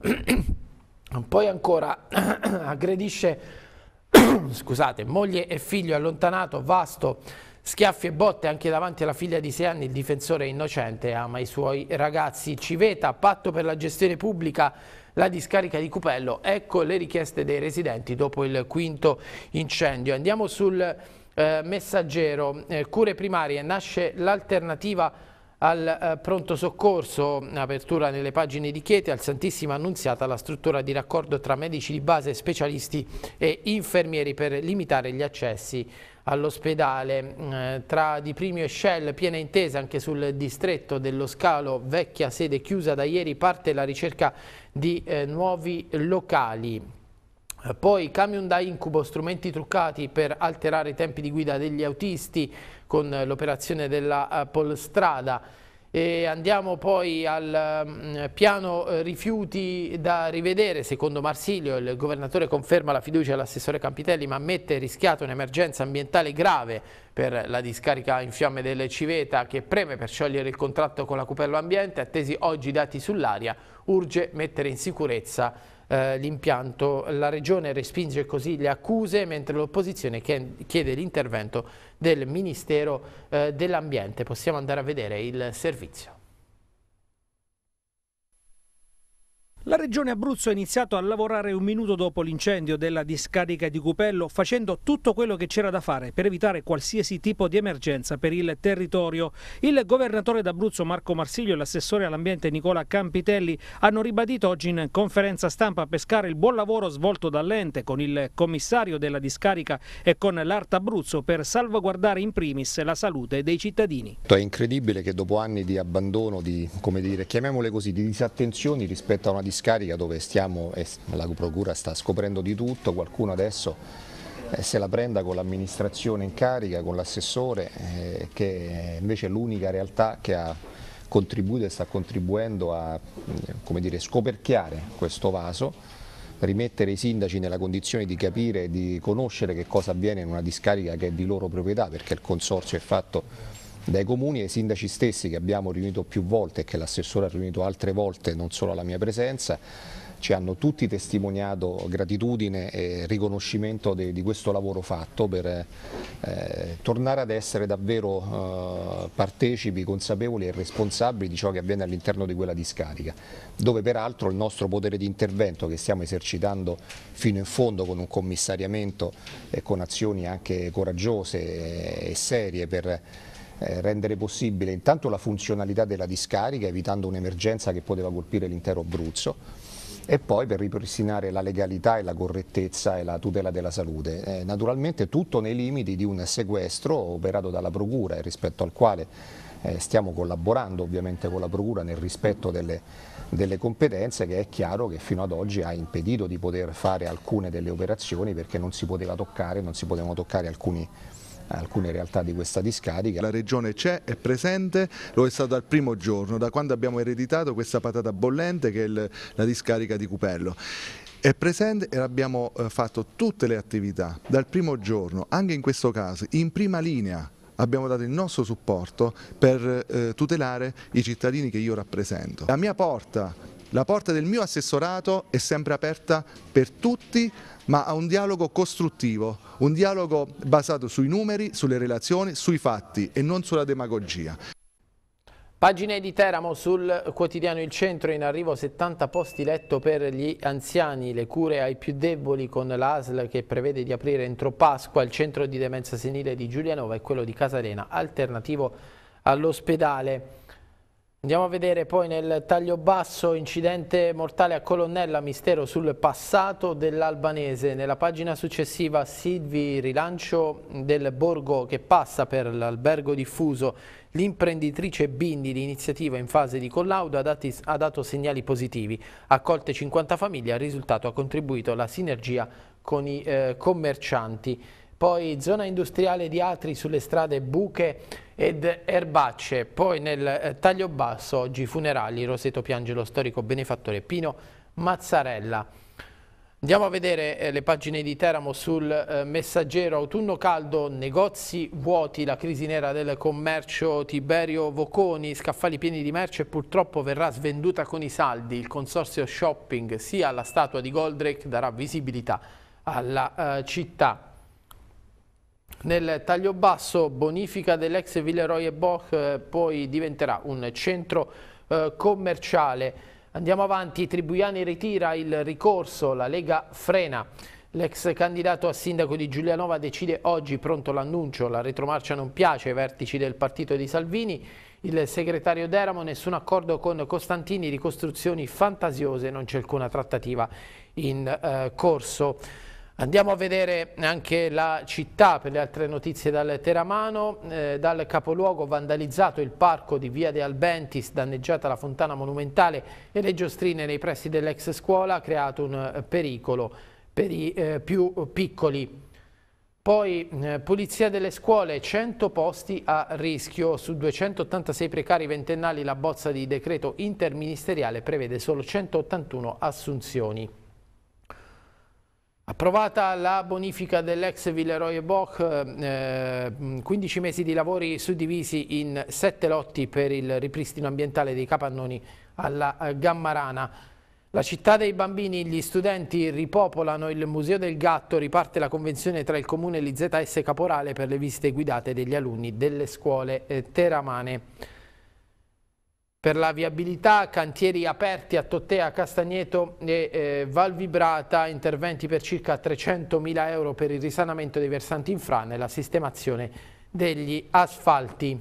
poi ancora aggredisce scusate, moglie e figlio allontanato, vasto Schiaffi e botte anche davanti alla figlia di 6 anni, il difensore è innocente, ama i suoi ragazzi. Civeta, patto per la gestione pubblica, la discarica di Cupello. Ecco le richieste dei residenti dopo il quinto incendio. Andiamo sul eh, messaggero. Eh, cure primarie, nasce l'alternativa al eh, pronto soccorso, apertura nelle pagine di Chieti, al Santissima Annunziata la struttura di raccordo tra medici di base, specialisti e infermieri per limitare gli accessi all'ospedale mm, eh, tra Di Primio e Shell piena intesa anche sul distretto dello Scalo vecchia sede chiusa da ieri parte la ricerca di eh, nuovi locali poi camion da incubo, strumenti truccati per alterare i tempi di guida degli autisti con eh, l'operazione della eh, Polstrada e andiamo poi al mm, piano eh, rifiuti da rivedere, secondo Marsilio il governatore conferma la fiducia all'assessore Campitelli ma ammette rischiato un'emergenza ambientale grave per la discarica in fiamme del Civeta che preme per sciogliere il contratto con la Cupello Ambiente, attesi oggi i dati sull'aria, urge mettere in sicurezza eh, l'impianto. La Regione respinge così le accuse, mentre l'opposizione chiede l'intervento del Ministero eh, dell'Ambiente. Possiamo andare a vedere il servizio. La regione Abruzzo ha iniziato a lavorare un minuto dopo l'incendio della discarica di Cupello facendo tutto quello che c'era da fare per evitare qualsiasi tipo di emergenza per il territorio. Il governatore d'Abruzzo Marco Marsiglio e l'assessore all'ambiente Nicola Campitelli hanno ribadito oggi in conferenza stampa a Pescare il buon lavoro svolto dall'ente con il commissario della discarica e con l'Art Abruzzo per salvaguardare in primis la salute dei cittadini. È incredibile che dopo anni di abbandono, di, come dire, chiamiamole così, di disattenzioni rispetto a una discarica discarica dove stiamo la procura sta scoprendo di tutto, qualcuno adesso eh, se la prenda con l'amministrazione in carica, con l'assessore, eh, che invece è l'unica realtà che ha contribuito e sta contribuendo a dire, scoperchiare questo vaso, rimettere i sindaci nella condizione di capire e di conoscere che cosa avviene in una discarica che è di loro proprietà, perché il consorzio è fatto dai comuni e ai sindaci stessi che abbiamo riunito più volte e che l'assessore ha riunito altre volte, non solo alla mia presenza, ci hanno tutti testimoniato gratitudine e riconoscimento de, di questo lavoro fatto per eh, tornare ad essere davvero eh, partecipi, consapevoli e responsabili di ciò che avviene all'interno di quella discarica, dove peraltro il nostro potere di intervento che stiamo esercitando fino in fondo con un commissariamento e con azioni anche coraggiose e serie per eh, rendere possibile intanto la funzionalità della discarica evitando un'emergenza che poteva colpire l'intero Abruzzo e poi per ripristinare la legalità e la correttezza e la tutela della salute. Eh, naturalmente tutto nei limiti di un sequestro operato dalla Procura e rispetto al quale eh, stiamo collaborando ovviamente con la Procura nel rispetto delle, delle, competenze che è chiaro che fino ad oggi ha impedito di poter fare alcune delle operazioni perché non si poteva toccare, non si potevano toccare alcuni alcune realtà di questa discarica. La regione c'è, è presente, lo è stato dal primo giorno, da quando abbiamo ereditato questa patata bollente che è il, la discarica di Cupello è presente e abbiamo eh, fatto tutte le attività dal primo giorno, anche in questo caso, in prima linea abbiamo dato il nostro supporto per eh, tutelare i cittadini che io rappresento. La mia porta la porta del mio assessorato è sempre aperta per tutti, ma a un dialogo costruttivo, un dialogo basato sui numeri, sulle relazioni, sui fatti e non sulla demagogia. Pagine di Teramo sul quotidiano Il Centro, in arrivo 70 posti letto per gli anziani, le cure ai più deboli con l'ASL che prevede di aprire entro Pasqua, il centro di demenza senile di Giulianova e quello di Casarena, alternativo all'ospedale. Andiamo a vedere poi nel taglio basso incidente mortale a Colonnella, mistero sul passato dell'albanese. Nella pagina successiva Silvi rilancio del borgo che passa per l'albergo diffuso. L'imprenditrice Bindi, l'iniziativa in fase di collaudo, ha, dati, ha dato segnali positivi. Accolte 50 famiglie, al risultato ha contribuito la sinergia con i eh, commercianti poi zona industriale di Atri sulle strade Buche ed Erbacce, poi nel eh, taglio basso oggi funerali, Roseto piange lo storico benefattore Pino Mazzarella. Andiamo a vedere eh, le pagine di Teramo sul eh, messaggero autunno caldo, negozi vuoti, la crisi nera del commercio Tiberio Voconi, scaffali pieni di merce purtroppo verrà svenduta con i saldi, il consorzio shopping sia alla statua di Goldrake darà visibilità alla città. Nel taglio basso bonifica dell'ex Villeroy e Boch eh, poi diventerà un centro eh, commerciale. Andiamo avanti, Tribujani ritira il ricorso, la Lega frena. L'ex candidato a sindaco di Giulianova decide oggi, pronto l'annuncio, la retromarcia non piace ai vertici del partito di Salvini. Il segretario Deramo, nessun accordo con Costantini, ricostruzioni fantasiose, non c'è alcuna trattativa in eh, corso. Andiamo a vedere anche la città per le altre notizie dal Teramano, eh, dal capoluogo vandalizzato il parco di Via De Albentis, danneggiata la fontana monumentale e le giostrine nei pressi dell'ex scuola, ha creato un eh, pericolo per i eh, più piccoli. Poi eh, pulizia delle scuole, 100 posti a rischio, su 286 precari ventennali la bozza di decreto interministeriale prevede solo 181 assunzioni. Approvata la bonifica dell'ex Villeroy e Boch, eh, 15 mm, mesi di lavori suddivisi in 7 lotti per il ripristino ambientale dei capannoni alla eh, Gammarana. La città dei bambini, gli studenti ripopolano il Museo del Gatto, riparte la convenzione tra il comune e l'IZS Caporale per le visite guidate degli alunni delle scuole eh, teramane per la viabilità, cantieri aperti a Tottea, Castagneto e eh, Valvibrata, interventi per circa 300.000 euro per il risanamento dei versanti infrane e la sistemazione degli asfalti.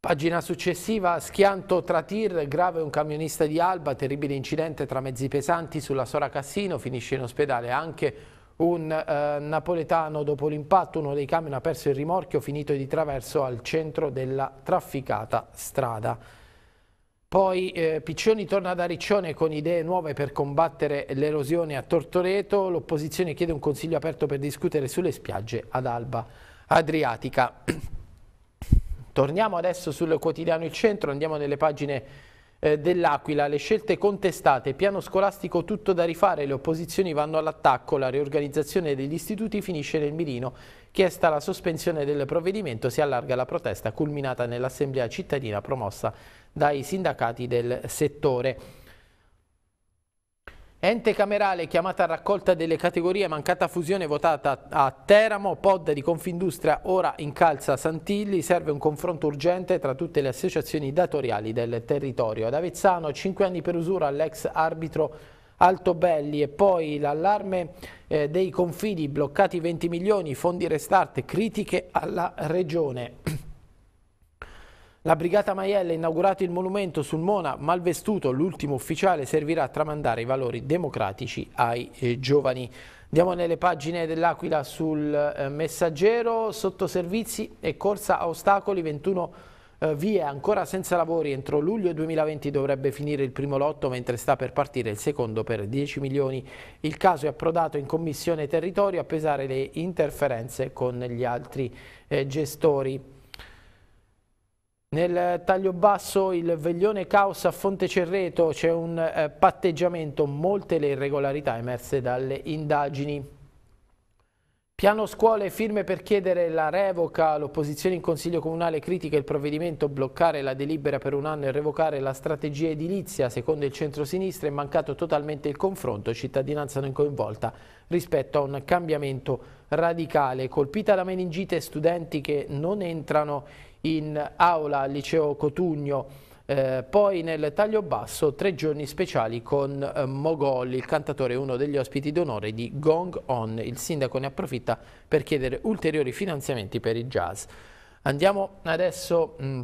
Pagina successiva, schianto tra tir, grave un camionista di Alba, terribile incidente tra mezzi pesanti sulla Sora Cassino, finisce in ospedale anche un un eh, napoletano dopo l'impatto, uno dei camion ha perso il rimorchio finito di traverso al centro della trafficata strada. Poi eh, Piccioni torna ad Ariccione con idee nuove per combattere l'erosione a Tortoreto, l'opposizione chiede un consiglio aperto per discutere sulle spiagge ad Alba Adriatica. Torniamo adesso sul quotidiano Il Centro, andiamo nelle pagine eh, dell'Aquila, le scelte contestate, piano scolastico tutto da rifare, le opposizioni vanno all'attacco, la riorganizzazione degli istituti finisce nel mirino, chiesta la sospensione del provvedimento si allarga la protesta culminata nell'assemblea cittadina promossa dai sindacati del settore. Ente camerale chiamata a raccolta delle categorie, mancata fusione votata a Teramo, pod di Confindustria ora incalza Santilli, serve un confronto urgente tra tutte le associazioni datoriali del territorio. Ad Avezzano 5 anni per usura all'ex arbitro Altobelli e poi l'allarme eh, dei confidi, bloccati 20 milioni, fondi restart, critiche alla regione. La Brigata Maiella ha inaugurato il monumento sul Mona Malvestuto, l'ultimo ufficiale servirà a tramandare i valori democratici ai eh, giovani. Andiamo nelle pagine dell'Aquila sul eh, messaggero, sottoservizi e corsa a ostacoli 21 eh, vie ancora senza lavori. Entro luglio 2020 dovrebbe finire il primo lotto mentre sta per partire il secondo per 10 milioni. Il caso è approdato in commissione territorio a pesare le interferenze con gli altri eh, gestori. Nel taglio basso il Veglione Caos a Fonte Cerreto c'è un eh, patteggiamento, molte le irregolarità emerse dalle indagini. Piano scuole firme per chiedere la revoca, l'opposizione in Consiglio Comunale critica il provvedimento, bloccare la delibera per un anno e revocare la strategia edilizia, secondo il centro-sinistra è mancato totalmente il confronto, cittadinanza non coinvolta rispetto a un cambiamento radicale. Colpita la meningite studenti che non entrano in in aula al liceo Cotugno eh, poi nel taglio basso tre giorni speciali con eh, Mogol, il cantatore uno degli ospiti d'onore di Gong On. Il sindaco ne approfitta per chiedere ulteriori finanziamenti per il jazz. Andiamo adesso mh, mm,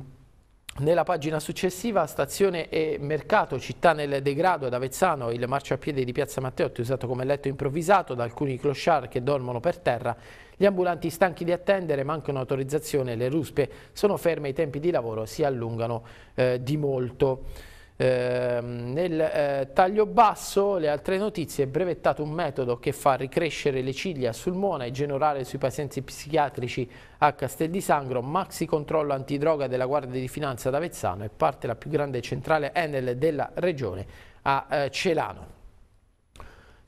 nella pagina successiva, stazione e mercato, città nel degrado ad Avezzano, il marciapiede di Piazza Matteotti usato come letto improvvisato da alcuni clochard che dormono per terra gli ambulanti stanchi di attendere, mancano autorizzazione, le ruspe sono ferme, i tempi di lavoro si allungano eh, di molto. Eh, nel eh, taglio basso le altre notizie è brevettato un metodo che fa ricrescere le ciglia sul Mona e generale sui pazienti psichiatrici a Castel di Sangro maxi controllo antidroga della Guardia di Finanza ad Avezzano e parte la più grande centrale Enel della regione a eh, Celano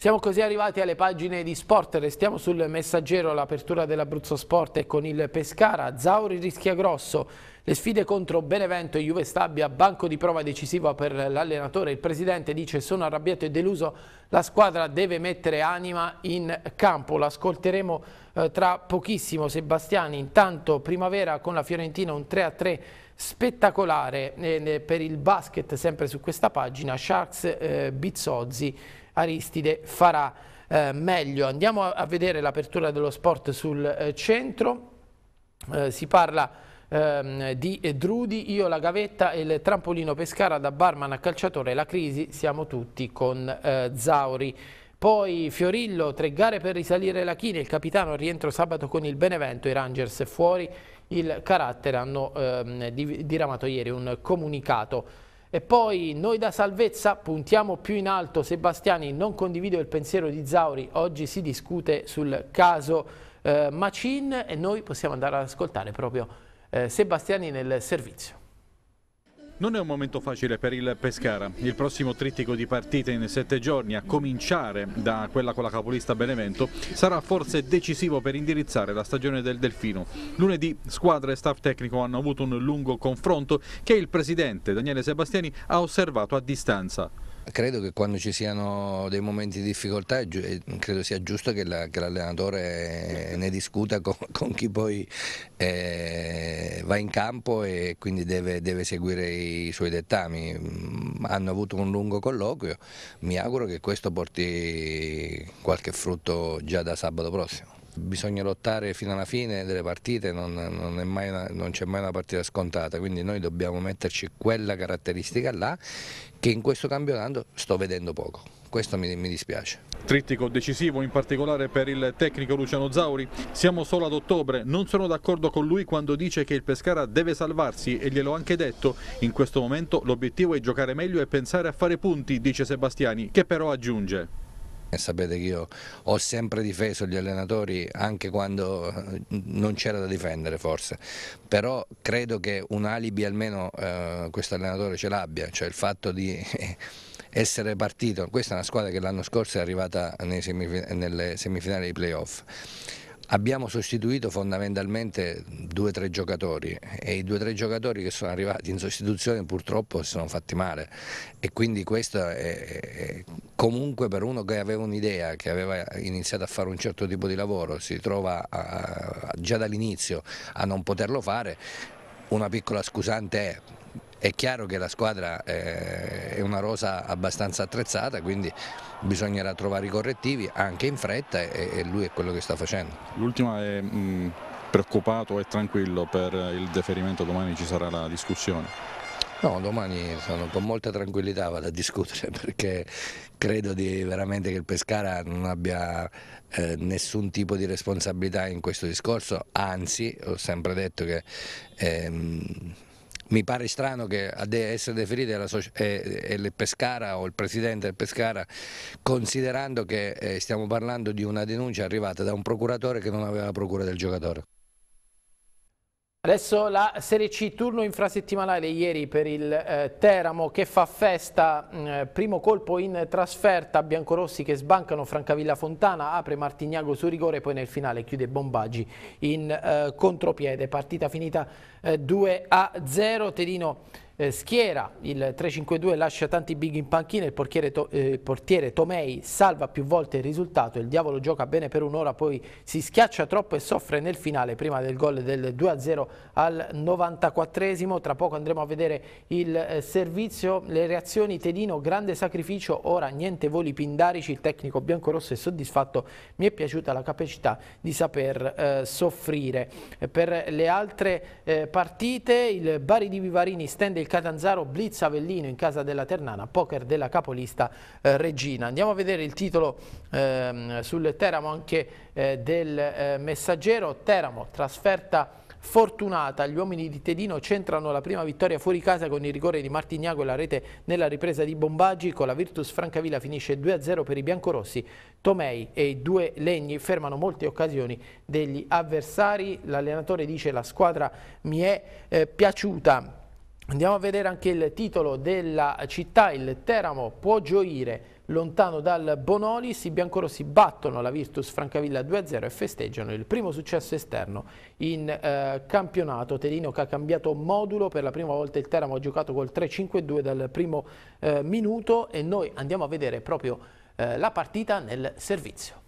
siamo così arrivati alle pagine di sport, restiamo sul messaggero, l'apertura dell'Abruzzo Sport è con il Pescara, Zauri rischia grosso, le sfide contro Benevento e Juve Stabia, banco di prova decisivo per l'allenatore, il presidente dice sono arrabbiato e deluso, la squadra deve mettere anima in campo, l'ascolteremo eh, tra pochissimo Sebastiani, intanto primavera con la Fiorentina un 3-3 spettacolare eh, per il basket sempre su questa pagina, Sharks eh, Bizzozzi Aristide farà eh, meglio. Andiamo a, a vedere l'apertura dello sport sul eh, centro, eh, si parla ehm, di Drudi, io la gavetta e il trampolino Pescara da barman a calciatore, la crisi siamo tutti con eh, Zauri. Poi Fiorillo, tre gare per risalire la china, il capitano rientro sabato con il Benevento, i Rangers fuori, il carattere hanno ehm, diramato ieri un comunicato. E poi noi da salvezza puntiamo più in alto, Sebastiani non condivido il pensiero di Zauri, oggi si discute sul caso eh, Macin e noi possiamo andare ad ascoltare proprio eh, Sebastiani nel servizio. Non è un momento facile per il Pescara, il prossimo trittico di partite in sette giorni, a cominciare da quella con la capolista Benevento, sarà forse decisivo per indirizzare la stagione del Delfino. Lunedì squadra e staff tecnico hanno avuto un lungo confronto che il presidente Daniele Sebastiani ha osservato a distanza credo che quando ci siano dei momenti di difficoltà eh, credo sia giusto che, l'allenatore la, eh, ne discuta con, con chi poi eh, va in campo e quindi deve, deve, seguire i suoi dettami. Mm, hanno avuto un lungo colloquio, mi auguro che questo porti qualche frutto già da sabato prossimo. Bisogna lottare fino alla fine delle partite, non, non, non c'è mai una partita scontata, quindi noi dobbiamo metterci quella caratteristica là che in questo campionato sto vedendo poco. Questo mi, mi dispiace. Trittico decisivo in particolare per il tecnico Luciano Zauri. Siamo solo ad ottobre, non sono d'accordo con lui quando dice che il Pescara deve salvarsi e gliel'ho anche detto. In questo momento l'obiettivo è giocare meglio e pensare a fare punti, dice Sebastiani, che però aggiunge. Sapete che io ho sempre difeso gli allenatori anche quando eh, non c'era da difendere forse, però credo che un alibi almeno eh, questo allenatore ce l'abbia, cioè il fatto di essere partito, questa è una squadra che l'anno scorso è arrivata semif nelle semifinali di playoff, Abbiamo sostituito fondamentalmente due o tre giocatori e i due o tre giocatori che sono arrivati in sostituzione purtroppo si sono fatti male e quindi questo è, è comunque per uno che aveva un'idea, che aveva iniziato a fare un certo tipo di lavoro, si trova a, già dall'inizio a non poterlo fare, una piccola scusante è è chiaro che la squadra eh, è una rosa abbastanza attrezzata, quindi bisognerà trovare i correttivi anche in fretta e lui è quello che sta facendo. L'ultima è mh, mm, preoccupato e tranquillo per il deferimento, domani ci sarà la discussione. No, domani sono, con molta tranquillità vado a discutere perché credo di, veramente che il Pescara non abbia eh, nessun tipo di responsabilità in questo discorso, anzi ho sempre detto che ehm, mi pare strano che a essere deferite eh, eh, il Pescara o il presidente del Pescara considerando che eh, stiamo parlando di una denuncia arrivata da un procuratore che non aveva la procura del giocatore. Adesso la Serie C, turno infrasettimanale ieri per il eh, Teramo che fa festa, mh, mm, eh, primo colpo in trasferta, Biancorossi che sbancano Francavilla Fontana, apre Martignago su rigore poi nel finale chiude Bombaggi in eh, contropiede, partita finita eh, 2 a 0, Tedino eh, schiera, il 3-5-2 lascia tanti big in panchina, il portiere, to eh, portiere Tomei salva più volte il risultato, il diavolo gioca bene per un'ora, poi si schiaccia troppo e soffre nel finale prima del gol del 2-0 al 94esimo, tra poco andremo a vedere il eh, servizio, le reazioni Tedino, grande sacrificio, ora niente voli pindarici, il tecnico biancorosso è soddisfatto, mi è piaciuta la capacità di saper eh, soffrire. Eh, per le altre eh, partite il Bari di Vivarini stende il Catanzaro blitz Avellino in casa della Ternana, poker della capolista eh, Regina. Andiamo a vedere il titolo eh, sul Teramo anche eh, del eh, messaggero. Teramo, trasferta fortunata. Gli uomini di Tedino centrano la prima vittoria fuori casa con il rigore di Martignago e la rete nella ripresa di Bombaggi. Con la Virtus Francavilla finisce 2-0 per i biancorossi. Tomei e i due legni fermano molte occasioni degli avversari. L'allenatore dice la squadra mi è eh, piaciuta Andiamo a vedere anche il titolo della città, il Teramo può gioire lontano dal Bonolis, i biancorossi battono la Virtus Francavilla 2-0 e festeggiano il primo successo esterno in eh, campionato. Tedino che ha cambiato modulo, per la prima volta il Teramo ha giocato col 3-5-2 dal primo eh, minuto e noi andiamo a vedere proprio eh, la partita nel servizio.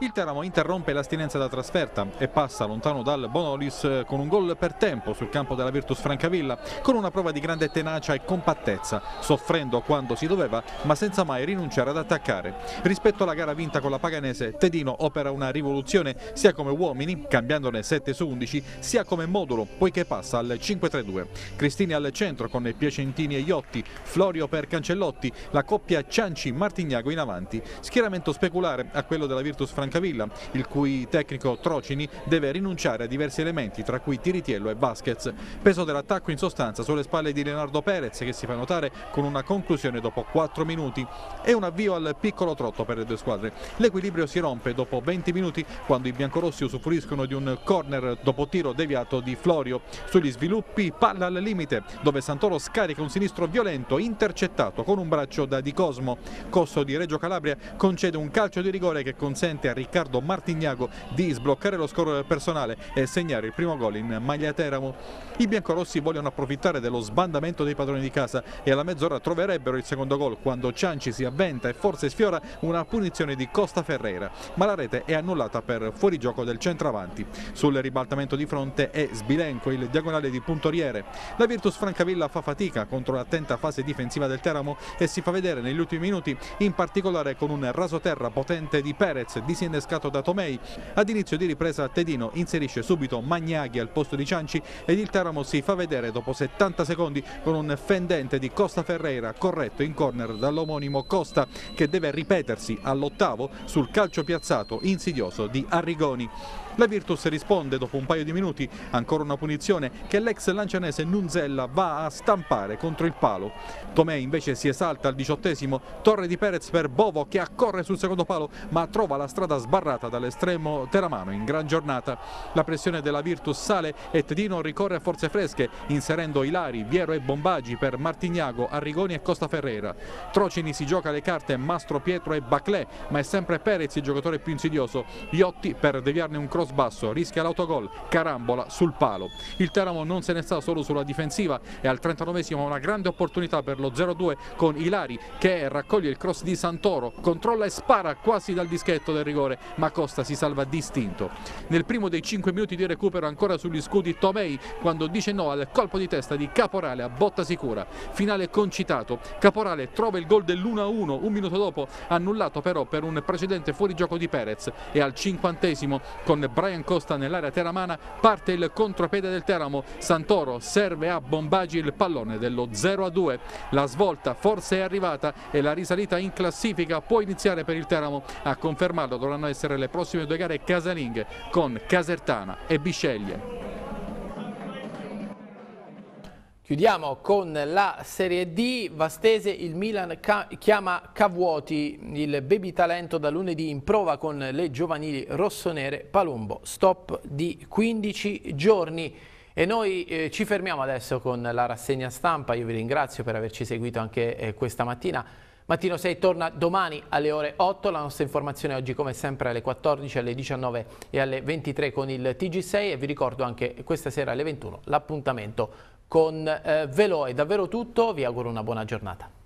Il Teramo interrompe l'astinenza da trasferta e passa lontano dal Bonolis eh, con un gol per tempo sul campo della Virtus Francavilla, con una prova di grande tenacia e compattezza, soffrendo quando si doveva ma senza mai rinunciare ad attaccare. Rispetto alla gara vinta con la Paganese, Tedino opera una rivoluzione sia come uomini, cambiandone 7 su 11, sia come modulo, poiché passa al 5-3-2. Cristini al centro con Piacentini e Iotti, Florio per Cancellotti, la coppia Cianci-Martignago in avanti. Schieramento speculare a quello della Virtus Francavilla Francavilla, il cui tecnico Trocini deve rinunciare a diversi elementi, tra cui Tiritiello e Vasquez. Peso dell'attacco in sostanza sulle spalle di Leonardo Perez che si fa notare con una conclusione dopo 4 minuti e un avvio al piccolo trotto per le due squadre. L'equilibrio si rompe dopo 20 minuti quando i biancorossi usufruiscono di un corner dopo tiro deviato di Florio. Sugli sviluppi palla al limite dove Santoro scarica un sinistro violento intercettato con un braccio da Di Cosmo. Cosso di Reggio Calabria concede un calcio di rigore che consente a Riccardo Martignago di sbloccare lo scorro del personale e segnare il primo gol in maglia Teramo. I biancorossi vogliono approfittare dello sbandamento dei padroni di casa e alla mezz'ora troverebbero il secondo gol quando Cianci si avventa e forse sfiora una punizione di Costa Ferreira, ma la rete è annullata per fuorigioco del centravanti. Sul ribaltamento di fronte è Sbilenco il diagonale di puntoriere. La Virtus Francavilla fa fatica contro l'attenta fase difensiva del Teramo e si fa vedere negli ultimi minuti in particolare con un raso terra potente di Perez, di disintegrato innescato da Tomei. Ad inizio di ripresa Tedino inserisce subito Magnaghi al posto di Cianci ed il Teramo si fa vedere dopo 70 secondi con un fendente di Costa Ferreira corretto in corner dall'omonimo Costa che deve ripetersi all'ottavo sul calcio piazzato insidioso di Arrigoni. La Virtus risponde dopo un paio di minuti, ancora una punizione che l'ex lancianese Nunzella va a stampare contro il palo. Tomei invece si esalta al diciottesimo, torre di Perez per Bovo che accorre sul secondo palo ma trova la strada sbarrata dall'estremo teramano in gran giornata. La pressione della Virtus sale e Tedino ricorre a forze fresche inserendo Ilari, Viero e Bombagi per Martignago, Arrigoni e Costa Ferreira. Trocini si gioca le carte Mastro Pietro e Baclè ma è sempre Perez il giocatore più insidioso. Iotti per deviarne un cross sbasso, rischia l'autogol, carambola sul palo. Il Teramo non se ne sta solo sulla difensiva e al 39esimo una grande opportunità per lo 0-2 con Ilari che raccoglie il cross di Santoro, controlla e spara quasi dal dischetto del rigore, ma Costa si salva distinto. Nel primo dei 5 minuti di recupero ancora sugli scudi Tomei quando dice no al colpo di testa di Caporale a botta sicura. Finale concitato, Caporale trova il gol dell'1-1 un minuto dopo, annullato però per un precedente fuorigioco di Perez e al cinquantesimo con Brian Costa nell'area teramana, parte il contropiede del Teramo, Santoro serve a Bombagi il pallone dello 0-2, a la svolta forse è arrivata e la risalita in classifica può iniziare per il Teramo, a confermarlo dovranno essere le prossime due gare casalinghe con Casertana e Bisceglie. Chiudiamo con la Serie D, Vastese, il Milan ca chiama Cavuoti, il baby talento da lunedì in prova con le giovanili rossonere Palumbo, stop di 15 giorni. E noi eh, ci fermiamo adesso con la rassegna stampa, io vi ringrazio per averci seguito anche eh, questa mattina. Mattino 6 torna domani alle ore 8, la nostra informazione oggi come sempre alle 14, alle 19 e alle 23 con il TG6 e vi ricordo anche questa sera alle 21 l'appuntamento con eh, Velo è davvero tutto, vi auguro una buona giornata.